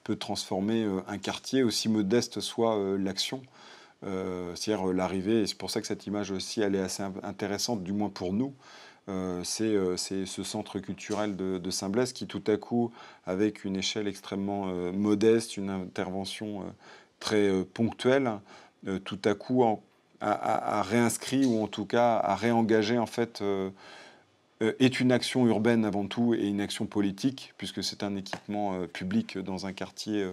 peut transformer un quartier, aussi modeste soit l'action. C'est-à-dire euh, euh, l'arrivée, et c'est pour ça que cette image aussi, elle est assez intéressante, du moins pour nous. Euh, c'est ce centre culturel de, Saint-Blaise qui, tout à coup, avec une échelle extrêmement modeste, une intervention très ponctuelle, tout à coup a, réinscrit ou en tout cas a réengagé en fait est une action urbaine avant tout et une action politique, puisque c'est un équipement public dans un quartier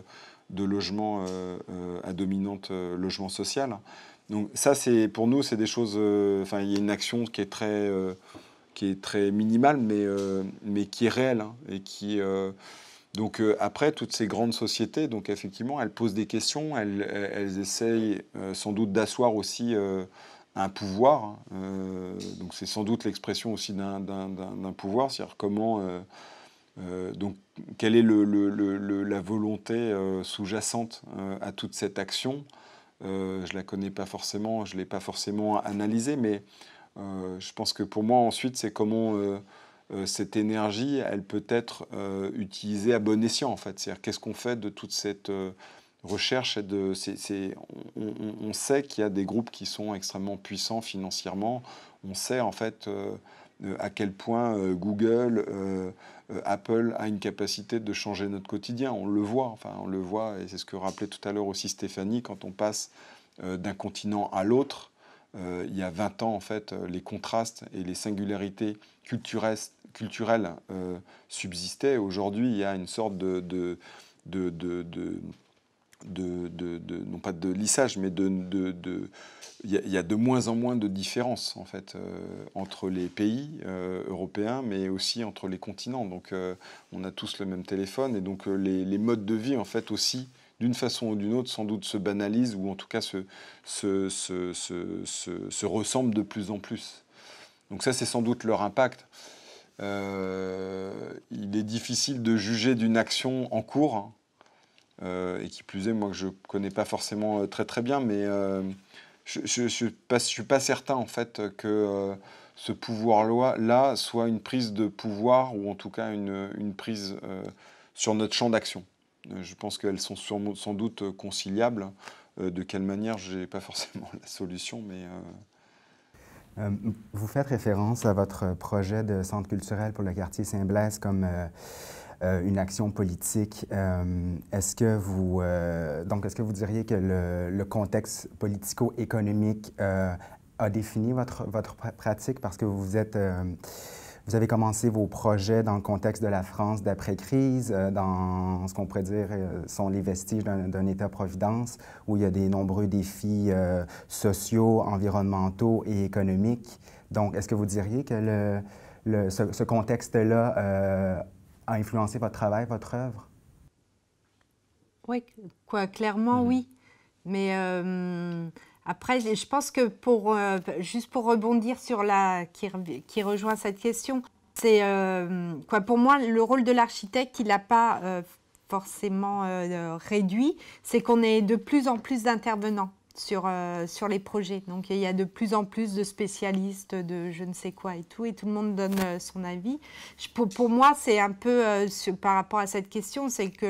de logements euh, euh, à dominante euh, logement social. Donc ça, c'est pour nous, c'est des choses. Enfin, il y a une action qui est très, qui est très minimale, mais mais qui est réelle hein, et qui donc après, toutes ces grandes sociétés, donc effectivement, elles posent des questions, elles, essayent sans doute d'asseoir aussi un pouvoir. Hein, donc c'est sans doute l'expression aussi d'un pouvoir, c'est-à-dire comment donc quelle est le, la volonté euh, sous-jacente euh, à toute cette action euh, je ne la connais pas forcément, je ne l'ai pas forcément analysée, mais je pense que pour moi, ensuite, c'est comment cette énergie, elle peut être utilisée à bon escient, en fait. C'est-à-dire, qu'est-ce qu'on fait de toute cette recherche de, on, on, sait qu'il y a des groupes qui sont extrêmement puissants financièrement. On sait, en fait, à quel point Google... Euh, Apple a une capacité de changer notre quotidien. On le voit, enfin, on le voit, et c'est ce que rappelait tout à l'heure aussi Stéphanie, quand on passe euh, d'un continent à l'autre, euh, il y a 20 ans, en fait, les contrastes et les singularités culturelles subsistaient. Aujourd'hui, il y a une sorte de non pas de lissage, mais il y, a de moins en moins de différences en fait euh, entre les pays euh, européens, mais aussi entre les continents. Donc euh, on a tous le même téléphone et donc les, modes de vie en fait aussi d'une façon ou d'une autre, sans doute se banalisent ou en tout cas se, ressemblent de plus en plus. Donc ça, c'est sans doute leur impact. il est difficile de juger d'une action en cours, hein. Euh, et qui plus est, moi que je connais pas forcément euh, très très bien, mais euh, je ne suis, pas certain en fait que ce pouvoir-là loi soit une prise de pouvoir ou en tout cas une, prise sur notre champ d'action. Je pense qu'elles sont sans doute conciliables. de quelle manière, je n'ai pas forcément la solution, mais... Vous faites référence à votre projet de centre culturel pour le quartier Saint-Blaise comme euh, une action politique. Euh, est-ce que vous euh, donc est-ce que vous diriez que le, contexte politico-économique a défini votre, votre pratique parce que vous êtes vous avez commencé vos projets dans le contexte de la France d'après-crise, dans ce qu'on pourrait dire sont les vestiges d'un État-providence, où il y a des nombreux défis sociaux, environnementaux et économiques. Donc, est-ce que vous diriez que le, ce, contexte-là a influencé votre travail, votre œuvre? Oui, quoi, clairement, mhm. oui. Mais euh, après, je pense que pour, euh, juste pour rebondir sur la, qui, qui rejoint cette question, c'est euh, quoi, pour moi, le rôle de l'architecte, il n'a pas forcément réduit, c'est qu'on est de plus en plus d'intervenants. Euh, sur, les projets. Donc il y a de plus en plus de spécialistes de je ne sais quoi et tout, et tout le monde donne euh, son avis. pour, moi, c'est un peu euh, par rapport à cette question, c'est que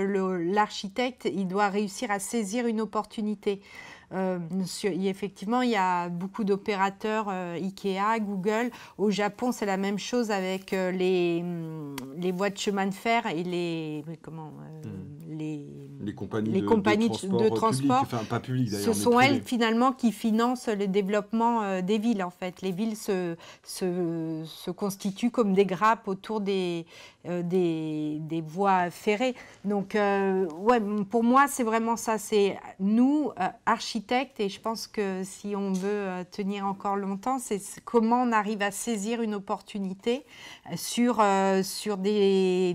l'architecte, il doit réussir à saisir une opportunité. Euh, effectivement, il y a beaucoup d'opérateurs euh, Ikea, Google. Au Japon, c'est la même chose avec euh, les, mm, les voies de chemin de fer et les comment hmm. les, les compagnies, les de, compagnies de, transport, Ce sont elles finalement qui financent le développement des villes. En fait, les villes se, se, se constituent comme des grappes autour des des, des, voies ferrées. Donc, ouais, pour moi, c'est vraiment ça. C'est nous archi et je pense que si on veut euh, tenir encore longtemps, c'est comment on arrive à saisir une opportunité euh, sur, euh, sur des,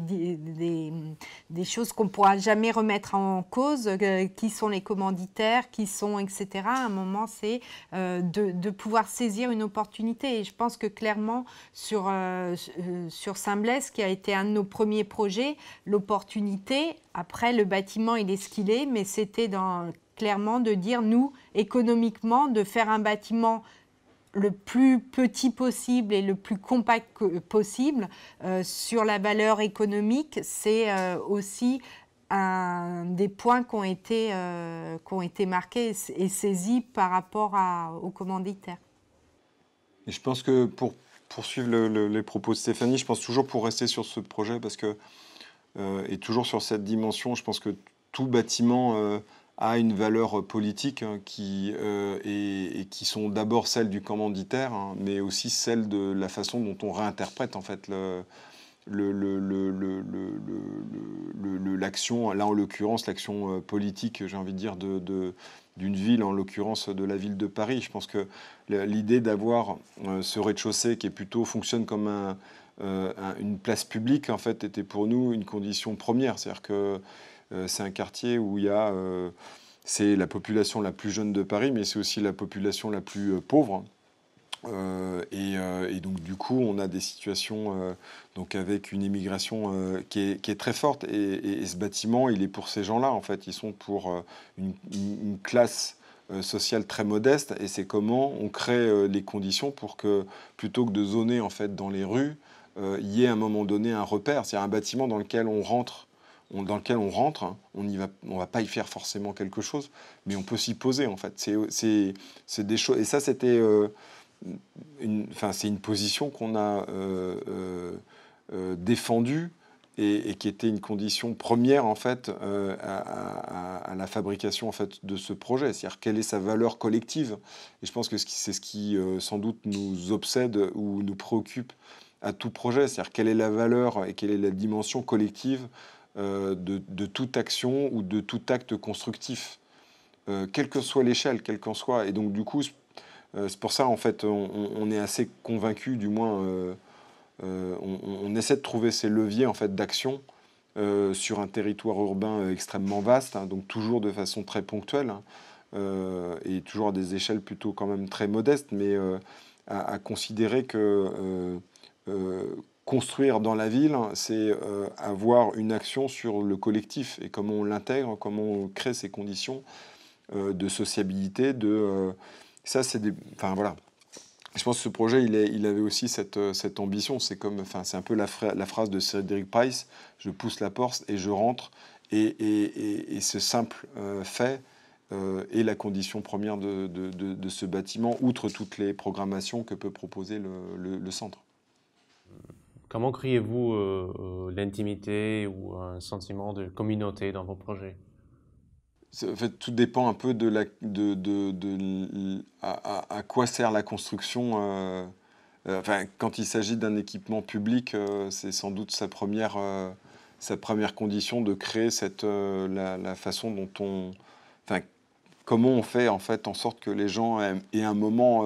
des, choses qu'on ne pourra jamais remettre en cause, qui sont les commanditaires, qui sont, etc. À un moment, c'est de, pouvoir saisir une opportunité. Et je pense que clairement, sur, sur Saint-Blaise, qui a été un de nos premiers projets, l'opportunité, après le bâtiment, il est ce qu'il est, mais c'était dans clairement de dire, nous, économiquement, de faire un bâtiment le plus petit possible et le plus compact possible euh, sur la valeur économique, c'est euh, aussi un des points qui ont été, euh, qui ont été marqués et, saisis par rapport aux commanditaires. Et je pense que pour poursuivre les propos de Stéphanie, je pense toujours pour rester sur ce projet parce que, et toujours sur cette dimension, je pense que tout bâtiment a une valeur politique qui, et, qui sont d'abord celles du commanditaire, mais aussi celles de la façon dont on réinterprète en fait le, le, l'action, là en l'occurrence l'action politique, j'ai envie de dire, de, d'une ville, en l'occurrence de la ville de Paris. Je pense que l'idée d'avoir ce rez-de-chaussée qui est plutôt fonctionne comme un, une place publique, en fait, était pour nous une condition première. C'est-à-dire que euh, c'est un quartier où il y a euh, c'est la population la plus jeune de Paris, mais c'est aussi la population la plus euh, pauvre. et, donc du coup, on a des situations donc avec une immigration qui est, très forte. Et, ce bâtiment, il est pour ces gens-là en fait. Ils sont pour une, classe sociale très modeste. Et c'est comment on crée les conditions pour que plutôt que de zoner en fait dans les rues, il y ait à un moment donné un repère, c'est-à-dire un bâtiment dans lequel on rentre dans lequel on rentre. Hein, on ne va, on va pas y faire forcément quelque chose, mais on peut s'y poser en fait. C'est des choses. Et ça, c'était. Euh, c'est une position qu'on a euh, euh, défendue et, qui était une condition première en fait à, la fabrication en fait de ce projet, c'est-à-dire quelle est sa valeur collective. Et je pense que c'est ce qui sans doute nous obsède ou nous préoccupe à tout projet, c'est-à-dire quelle est la valeur et quelle est la dimension collective euh, de, toute action ou de tout acte constructif, euh, quelle que soit l'échelle, quelle qu'en soit. Et donc du coup, c'est euh, pour ça en fait, on, est assez convaincu, du moins, on, essaie de trouver ces leviers en fait d'action sur un territoire urbain extrêmement vaste, hein, donc toujours de façon très ponctuelle hein, et toujours à des échelles plutôt quand même très modestes, mais à, considérer que construire dans la ville, c'est euh, avoir une action sur le collectif et comment on l'intègre, comment on crée ces conditions euh, de sociabilité. De, euh, ça, c'est Enfin, voilà. Je pense que ce projet, il, il avait aussi cette, cette ambition. C'est comme, enfin, c'est un peu la, la, phrase de Cédric Price je pousse la porte et je rentre. Et, ce simple fait est la condition première de, ce bâtiment, outre toutes les programmations que peut proposer le centre. Comment créez-vous euh, euh, l'intimité ou un sentiment de communauté dans vos projets en fait, tout dépend un peu de, la, à, quoi sert la construction. Euh, enfin, quand il s'agit d'un équipement public, c'est sans doute sa première, sa première condition de créer cette, la, façon dont on, enfin, comment on fait en fait en sorte que les gens aiment aient un moment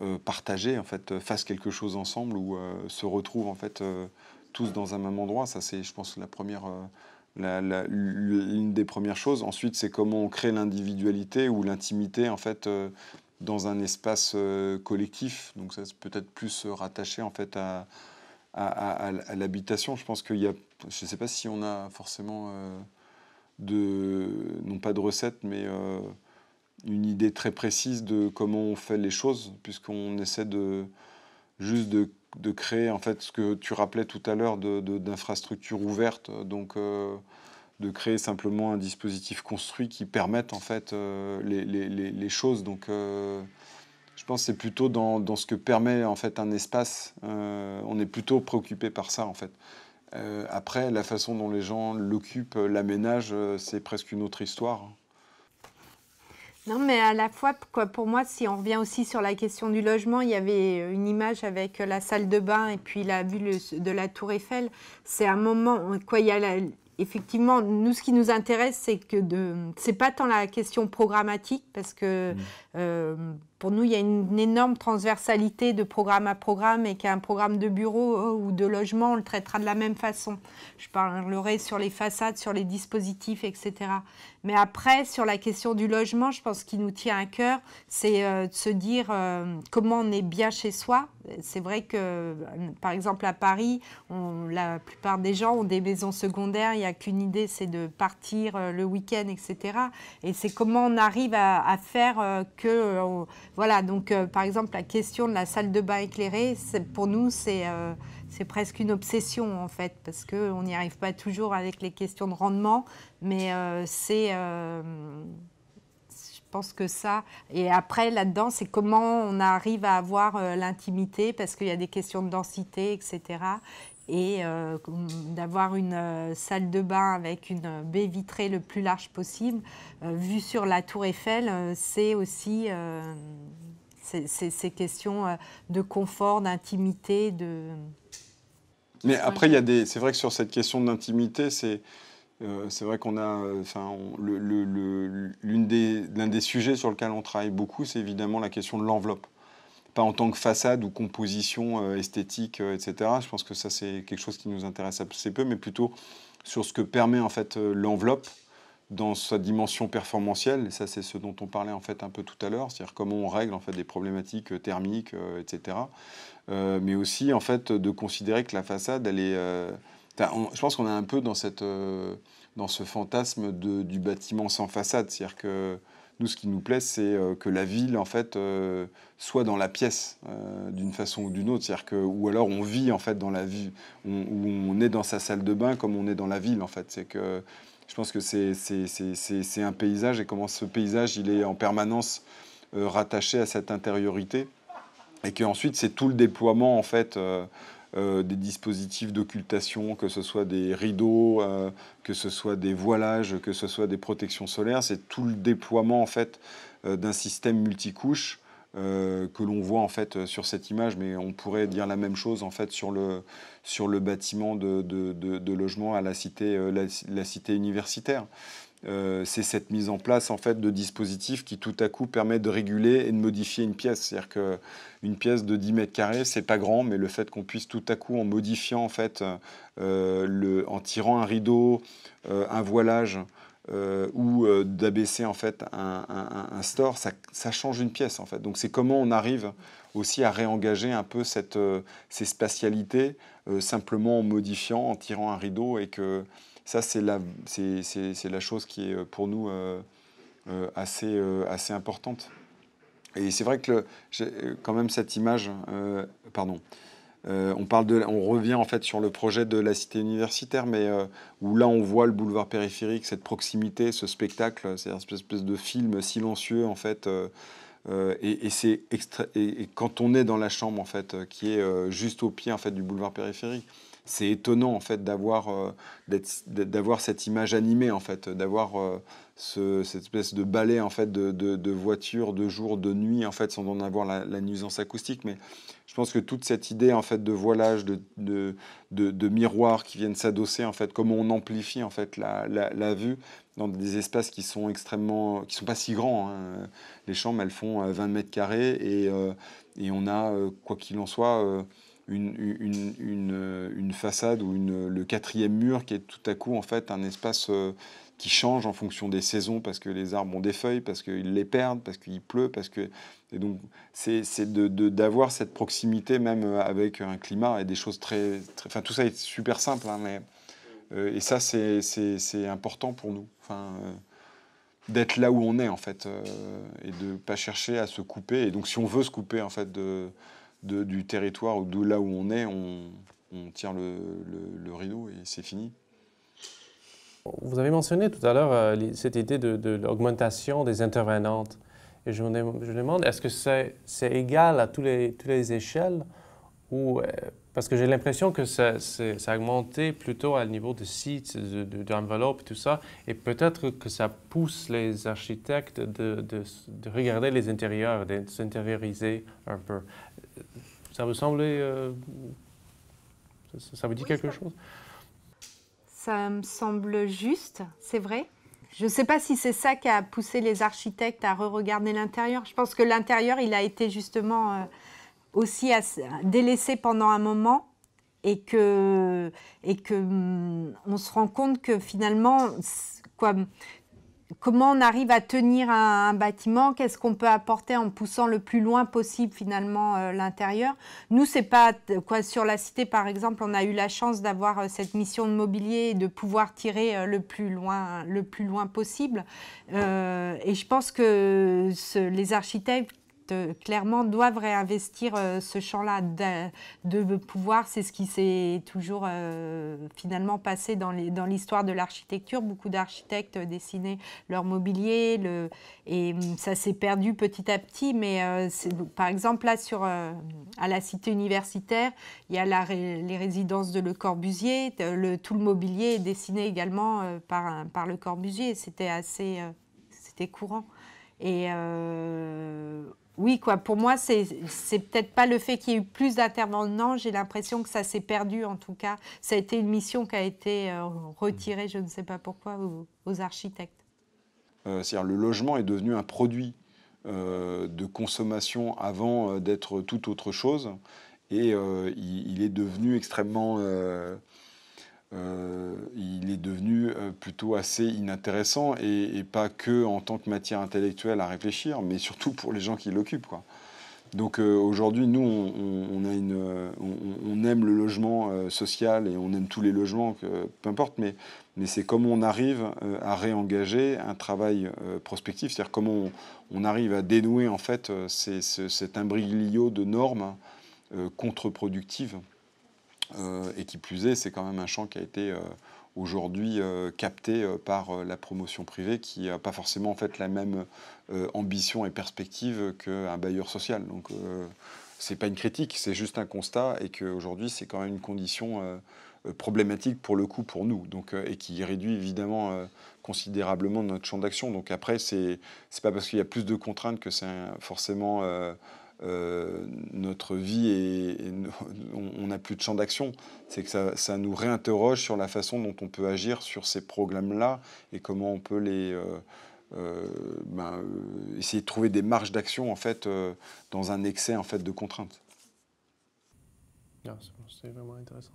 euh, partager en fait, euh, fassent quelque chose ensemble ou euh, se retrouvent en fait tous dans un même endroit. Ça, c'est, je pense, la première, l'une des premières choses. Ensuite, c'est comment on crée l'individualité ou l'intimité, en fait, dans un espace collectif. Donc, ça, c'est peut-être plus rattaché, en fait, à, à, l'habitation. Je pense qu'il y a, je sais pas si on a forcément de, non pas de recettes, mais une idée très précise de comment on fait les choses, puisqu'on essaie de juste de, créer en fait ce que tu rappelais tout à l'heure d'infrastructures ouvertes, donc euh, de créer simplement un dispositif construit qui permette en fait euh, les, choses. Donc euh, je pense c'est plutôt dans, ce que permet en fait un espace. on est plutôt préoccupé par ça en fait. après la façon dont les gens l'occupent, l'aménagent, c'est presque une autre histoire. Non, mais à la fois, pour moi, si on revient aussi sur la question du logement, il y avait euh, une image avec euh, la salle de bain et puis la vue de la Tour Eiffel. C'est un moment, euh, quoi, il y a effectivement, nous, ce qui nous intéresse, c'est que de, c'est pas tant la question programmatique, parce que mmh pour nous, il y a une, énorme transversalité de programme à programme et qu'un programme de bureau euh, ou de logement, on le traitera de la même façon. Je parlerai sur les façades, sur les dispositifs, etc. Mais après, sur la question du logement, je pense qu'il nous tient à cœur, c'est euh, de se dire euh, comment on est bien chez soi. C'est vrai que, par exemple, à Paris, la plupart des gens ont des maisons secondaires. Il n'y a qu'une idée, c'est de partir le week-end, etc. Et c'est comment on arrive à, à faire que voilà, donc euh, par exemple, la question de la salle de bain éclairée, pour nous, euh, c'est presque une obsession en fait, parce qu'on n'y arrive pas toujours avec les questions de rendement, mais euh, c'est. je pense que ça. Et après, là-dedans, c'est comment on arrive à avoir l'intimité, parce qu'il y a des questions de densité, etc et euh, d'avoir une euh, salle de bain avec une euh, baie vitrée le plus large possible, vu vue sur la tour Eiffel, c'est aussi ces questions de confort, d'intimité. De... Mais après, il des... c'est vrai que sur cette question d'intimité, c'est... c'est vrai qu'on a, l'un des, des sujets sur lequel on travaille beaucoup, c'est évidemment la question de l'enveloppe pas en tant que façade ou composition euh, esthétique, euh, etc. Je pense que ça, c'est quelque chose qui nous intéresse assez peu, mais plutôt sur ce que permet en fait euh, l'enveloppe dans sa dimension performantielle, et ça c'est ce dont on parlait en fait un peu tout à l'heure, c'est-à-dire comment on règle en fait des problématiques thermiques, etc. mais aussi en fait de considérer que la façade, elle est, je pense qu'on est un peu dans cette, dans ce fantasme de, du bâtiment sans façade, c'est-à-dire que nous, ce qui nous plaît, c'est euh, que la ville, en fait, euh, soit dans la pièce euh, d'une façon ou d'une autre, c'est-à-dire que, ou alors on vit en fait dans la ville on, où on est dans sa salle de bain comme on est dans la ville, en fait. C'est que je pense que c'est un paysage et comment ce paysage, il est en permanence rattaché à cette intériorité et qu'ensuite c'est tout le déploiement en fait euh, des dispositifs d'occultation, que ce soit des rideaux, euh, que ce soit des voilages, que ce soit des protections solaires. C'est tout le déploiement en fait euh, d'un système multicouche que l'on voit en fait sur cette image, mais on pourrait dire la même chose en fait sur le, bâtiment de, de, logement à la cité universitaire. Euh, c'est cette mise en place en fait de dispositifs qui tout à coup permettent de réguler et de modifier une pièce. C'est-à-dire qu'une pièce de 10 mètres carrés, c'est pas grand, mais le fait qu'on puisse tout à coup en modifiant en fait, euh, en tirant un rideau, euh, un voilage. ou d'abaisser en fait un, store, ça, change une pièce en fait. Donc c'est comment on arrive aussi à réengager un peu ces spatialités simplement en modifiant, en tirant un rideau et que ça, c'est la, c'est, la chose qui est euh, pour nous euh, euh, assez, assez importante. Et c'est vrai que quand même cette image, pardon, on, parle de, on revient en fait sur le projet de la cité universitaire, mais où là on voit le boulevard périphérique, cette proximité, ce spectacle, c'est une espèce de film silencieux en fait. et, c'est et quand on est dans la chambre en fait, qui est juste au pied en fait du boulevard périphérique, c'est étonnant en fait d'avoir euh, d'avoir cette image animée en fait, d'avoir euh, ce, cette espèce de balai en fait de, de, de, voiture de jour, de nuit en fait, sans en avoir la, nuisance acoustique. Mais je pense que toute cette idée en fait de voilage, de, de, de miroirs qui viennent s'adosser en fait, comment on amplifie en fait la, la, vue dans des espaces qui sont extrêmement, qui sont pas si grands. Hein. Les chambres elles font 20 euh, mètres carrés et, et on a quoi qu'il en soit une, une, une, une, façade ou le quatrième mur qui est tout à coup en fait un espace euh, qui change en fonction des saisons parce que les arbres ont des feuilles, parce qu'ils les perdent, parce qu'il pleut, parce que et donc c'est d'avoir de, de, cette proximité même euh, avec un climat et des choses très, très enfin tout ça est super simple hein, mais euh, et ça c'est important pour nous enfin d'être là où on est en fait et de pas chercher à se couper et donc si on veut se couper en fait de du territoire ou de là où on est, on, tire le, rideau et c'est fini. Vous avez mentionné tout à l'heure euh, cette idée de, l'augmentation des intervenantes. Et je, me demande, est-ce que c'est égal à tous les, toutes les échelles ou, euh, Parce que j'ai l'impression que ça, a augmenté plutôt à niveau de sites, de, de, tout ça. Et peut-être que ça pousse les architectes de, de regarder les intérieurs, de s'intérioriser un peu ça me semblait. Euh, ça, vous dit quelque chose Ça me semble juste, c'est vrai. Je ne sais pas si c'est ça qui a poussé les architectes à re-regarder l'intérieur. Je pense que l'intérieur, il a été justement euh, aussi délaissé pendant un moment et que, et que hum, on se rend compte que finalement, quoi, comment on arrive à tenir un, bâtiment, qu'est-ce qu'on peut apporter en poussant le plus loin possible finalement euh, l'intérieur. Nous, c'est pas quoi sur la cité par exemple, on a eu la chance d'avoir euh, cette mission de mobilier et de pouvoir tirer euh, le plus loin, le plus loin possible. et je pense que les architectes euh, clairement doivent réinvestir euh, ce champ-là de, pouvoir. C'est ce qui s'est toujours euh, finalement passé dans l'histoire de l'architecture. Beaucoup d'architectes dessinaient leur mobilier et hum, ça s'est perdu petit à petit. Mais par exemple, là, sur, à la cité universitaire, il y a les résidences de Le Corbusier. tout le mobilier est dessiné également par, par Le Corbusier. C'était assez c'était courant. Et euh, oui, quoi, pour moi, c'est peut-être pas le fait qu'il y ait eu plus d'intervenants. J'ai l'impression que ça s'est perdu, en tout cas. Ça a été une mission qui a été euh, retirée, je ne sais pas pourquoi, aux, architectes. Euh, c'est-à-dire le logement est devenu un produit de consommation avant d'être tout autre chose. Et il, est devenu extrêmement euh, il est devenu euh, plutôt assez inintéressant et, pas que en tant que matière intellectuelle à réfléchir, mais surtout pour les gens qui l'occupent. Donc euh, aujourd'hui, nous, on, a une, on, aime le logement social et on aime tous les logements, peu importe, mais, c'est comment on arrive à réengager un travail prospectif, c'est-à-dire comment on, arrive à dénouer en fait cet imbriglio de normes contre-productives euh, et qui plus est, c'est quand même un champ qui a été euh, aujourd'hui euh, capté par la promotion privée qui n'a pas forcément en fait la même ambition et perspective qu'un bailleur social. Donc c'est pas une critique, c'est juste un constat et qu'aujourd'hui c'est quand même une condition problématique pour le coup pour nous donc et qui réduit évidemment considérablement notre champ d'action. Donc après ce c'est pas parce qu'il y a plus de contraintes que c'est forcément euh, notre vie et, on n'a plus de champ d'action. C'est que ça, ça, nous réinterroge sur la façon dont on peut agir sur ces programmes-là et comment on peut les euh, euh, ben, essayer de trouver des marges d'action en fait dans un excès en fait de contraintes. Ah, c'est vraiment intéressant.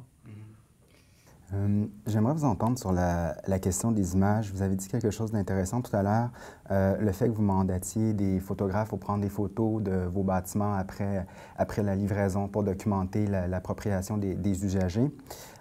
J'aimerais vous entendre sur la, la, question des images. Vous avez dit quelque chose d'intéressant tout à l'heure euh, le fait que vous mandatiez des photographes pour prendre des photos de vos bâtiments après, après la livraison pour documenter l'appropriation des, usagers.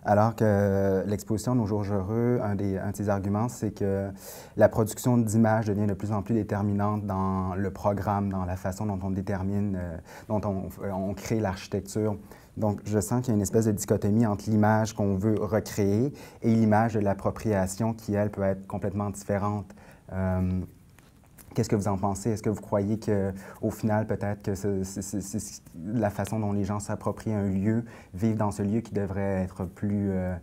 Alors que euh, l'exposition Nos jours heureux, un, des, de ses arguments, c'est que la production d'images devient de plus en plus déterminante dans le programme, dans la façon dont on détermine, euh, dont on, crée l'architecture. Donc, je sens qu'il y a une espèce de dichotomie entre l'image qu'on veut recréer et l'image de l'appropriation qui, elle, peut être complètement différente. Qu'est-ce que vous en pensez? Est-ce que vous croyez qu'au final, peut-être que c'est la façon dont les gens s'approprient un lieu, vivent dans ce lieu qui devrait être plus... Euh,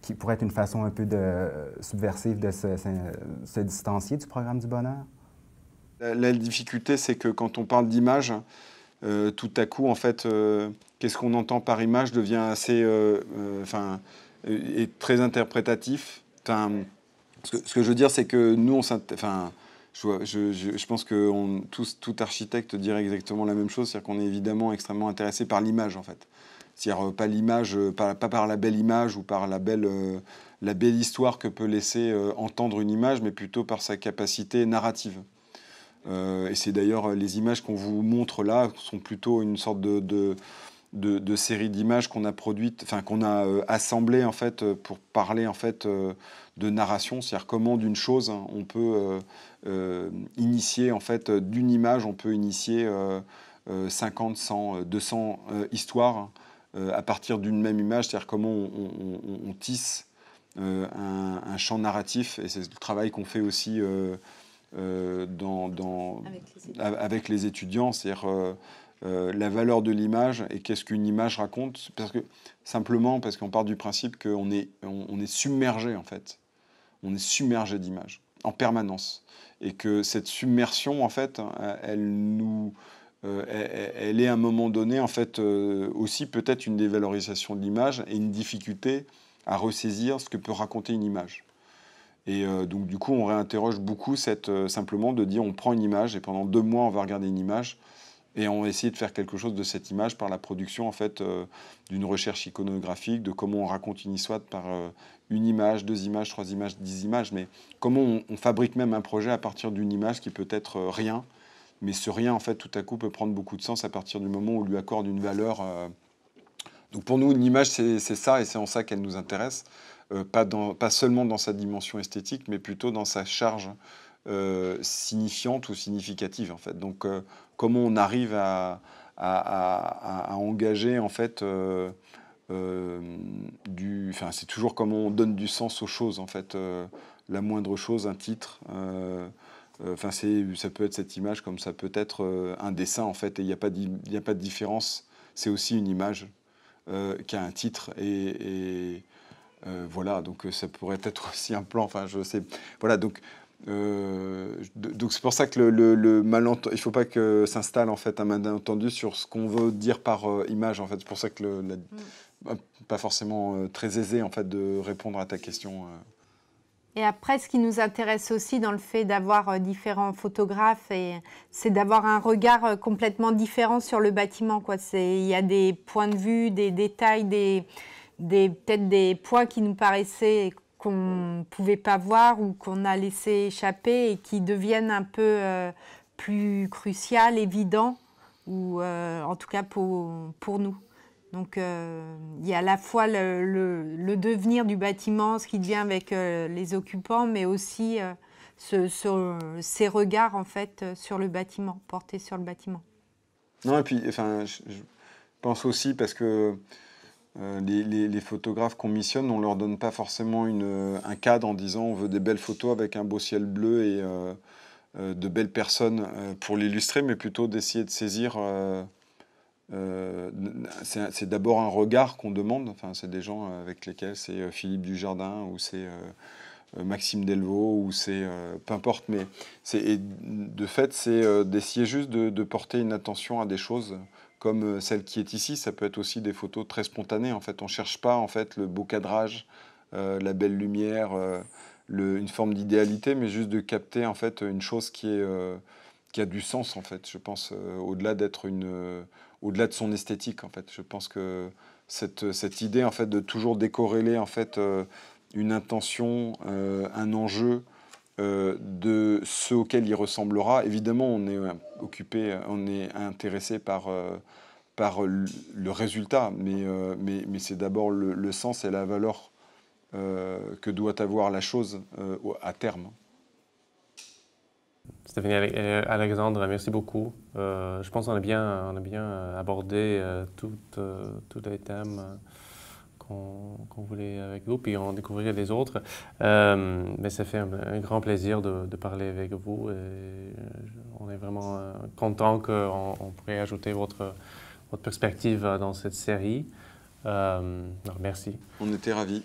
qui pourrait être une façon un peu de, euh, subversive de se, distancier du programme du bonheur? La, difficulté, c'est que quand on parle d'image, euh, tout à coup, en fait, qu'est-ce qu'on entend par image devient assez... enfin, est très interprétatif. ce, que, je veux dire, c'est que nous, on s'intéresse je, je, pense que on, tous, tout architecte dirait exactement la même chose, c'est-à-dire qu'on est évidemment extrêmement intéressé par l'image en fait. C'est-à-dire euh, pas l'image, euh, pas, par la belle image ou par la belle, euh, la belle histoire que peut laisser entendre une image, mais plutôt par sa capacité narrative. et c'est d'ailleurs les images qu'on vous montre là sont plutôt une sorte de, de de, d'images qu'on a produite, enfin qu'on a assemblé assemblées en fait pour parler en fait de narration, c'est-à-dire comment d'une chose hein, on peut euh, initier, en fait, euh, d'une image, on peut initier 50, 100, 200 histoires euh, à partir d'une même image, c'est-à-dire comment on, tisse un, champ narratif, et c'est le travail qu'on fait aussi. Dans, avec, les étudiants, c'est-à-dire la valeur de l'image et qu'est-ce qu'une image raconte. Parce que, simplement parce qu'on part du principe qu'on est, on, est submergé, en fait. On est submergé d'images, en permanence et que cette submersion, en fait, euh, elle nous, euh, elle est à un moment donné, en fait, euh, aussi peut-être une dévalorisation de l'image et une difficulté à ressaisir ce que peut raconter une image. Et donc, du coup, on réinterroge beaucoup cette, simplement de dire on prend une image et pendant deux mois, on va regarder une image et on essaie de faire quelque chose de cette image par la production en fait euh, d'une recherche iconographique, de comment on raconte une histoire par euh, une image, deux images, trois images, dix images, mais comment on, fabrique même un projet à partir d'une image qui peut être euh, rien, mais ce rien en fait tout à coup peut prendre beaucoup de sens à partir du moment où on lui accorde une valeur. donc pour nous, une image c'est ça et c'est en ça qu'elle nous intéresse, pas, pas seulement dans sa dimension esthétique, mais plutôt dans sa charge signifiante ou significative en fait. Donc comment on arrive à, engager en fait euh, euh, du. Enfin, c'est toujours comment on donne du sens aux choses en fait. Euh, la moindre chose, un titre. Enfin, c'est ça peut être cette image comme ça peut être un dessin en fait. Et il n'y a pas il a pas de différence. C'est aussi une image qui a un titre et, voilà, donc ça pourrait être aussi un plan. Enfin, je sais. Voilà, donc euh, donc c'est pour ça que le, le, il faut pas que s'installe en fait un malentendu sur ce qu'on veut dire par euh, image en fait. C'est pour ça que le, mm. pas forcément euh, très aisé en fait de répondre à ta question. Et après, ce qui nous intéresse aussi dans le fait d'avoir différents photographes, c'est d'avoir un regard complètement différent sur le bâtiment. Il y a des points de vue, des détails, des, des peut-être des points qui nous paraissaient qu'on ne pouvait pas voir ou qu'on a laissé échapper et qui deviennent un peu euh, plus cruciales, évidentes, ou euh, en tout cas pour, pour nous. Donc euh, il y a à la fois le, le, devenir du bâtiment, ce qui devient avec les occupants, mais aussi ce, ces regards en fait sur le bâtiment, portés sur le bâtiment. Non, et puis enfin, je pense aussi parce que euh, les, photographes qu'on missionne, on ne leur donne pas forcément une, euh, un cadre en disant on veut des belles photos avec un beau ciel bleu et euh, de belles personnes pour l'illustrer, mais plutôt d'essayer de saisir. c'est d'abord un regard qu'on demande, enfin, c'est des gens avec lesquels c'est Philippe Dujardin ou c'est Maxime Delvaux ou c'est. peu importe, mais de fait, c'est d'essayer juste de, porter une attention à des choses comme euh, celle qui est ici, ça peut être aussi des photos très spontanées. En fait, on cherche pas en fait le beau cadrage, euh, la belle lumière, euh, une forme d'idéalité, mais juste de capter en fait une chose qui a du sens en fait. Je pense au-delà d'être au-delà de son esthétique en fait. Je pense que cette, idée en fait de toujours décorréler en fait une intention, un enjeu euh, de ce auquel il ressemblera. Évidemment, on est euh, occupé, euh, on est intéressé par, par le résultat, mais, mais, c'est d'abord le, sens et la valeur que doit avoir la chose à terme. Stéphanie Alexandre, merci beaucoup. je pense qu'on a bien, on a bien abordé tous les thèmes qu'on voulait avec vous, puis on découvrir les autres. Euh, mais ça fait un, grand plaisir de, parler avec vous. Et euh, on est vraiment euh, content qu'on on pourrait ajouter votre, votre perspective dans cette série. merci. On était ravis.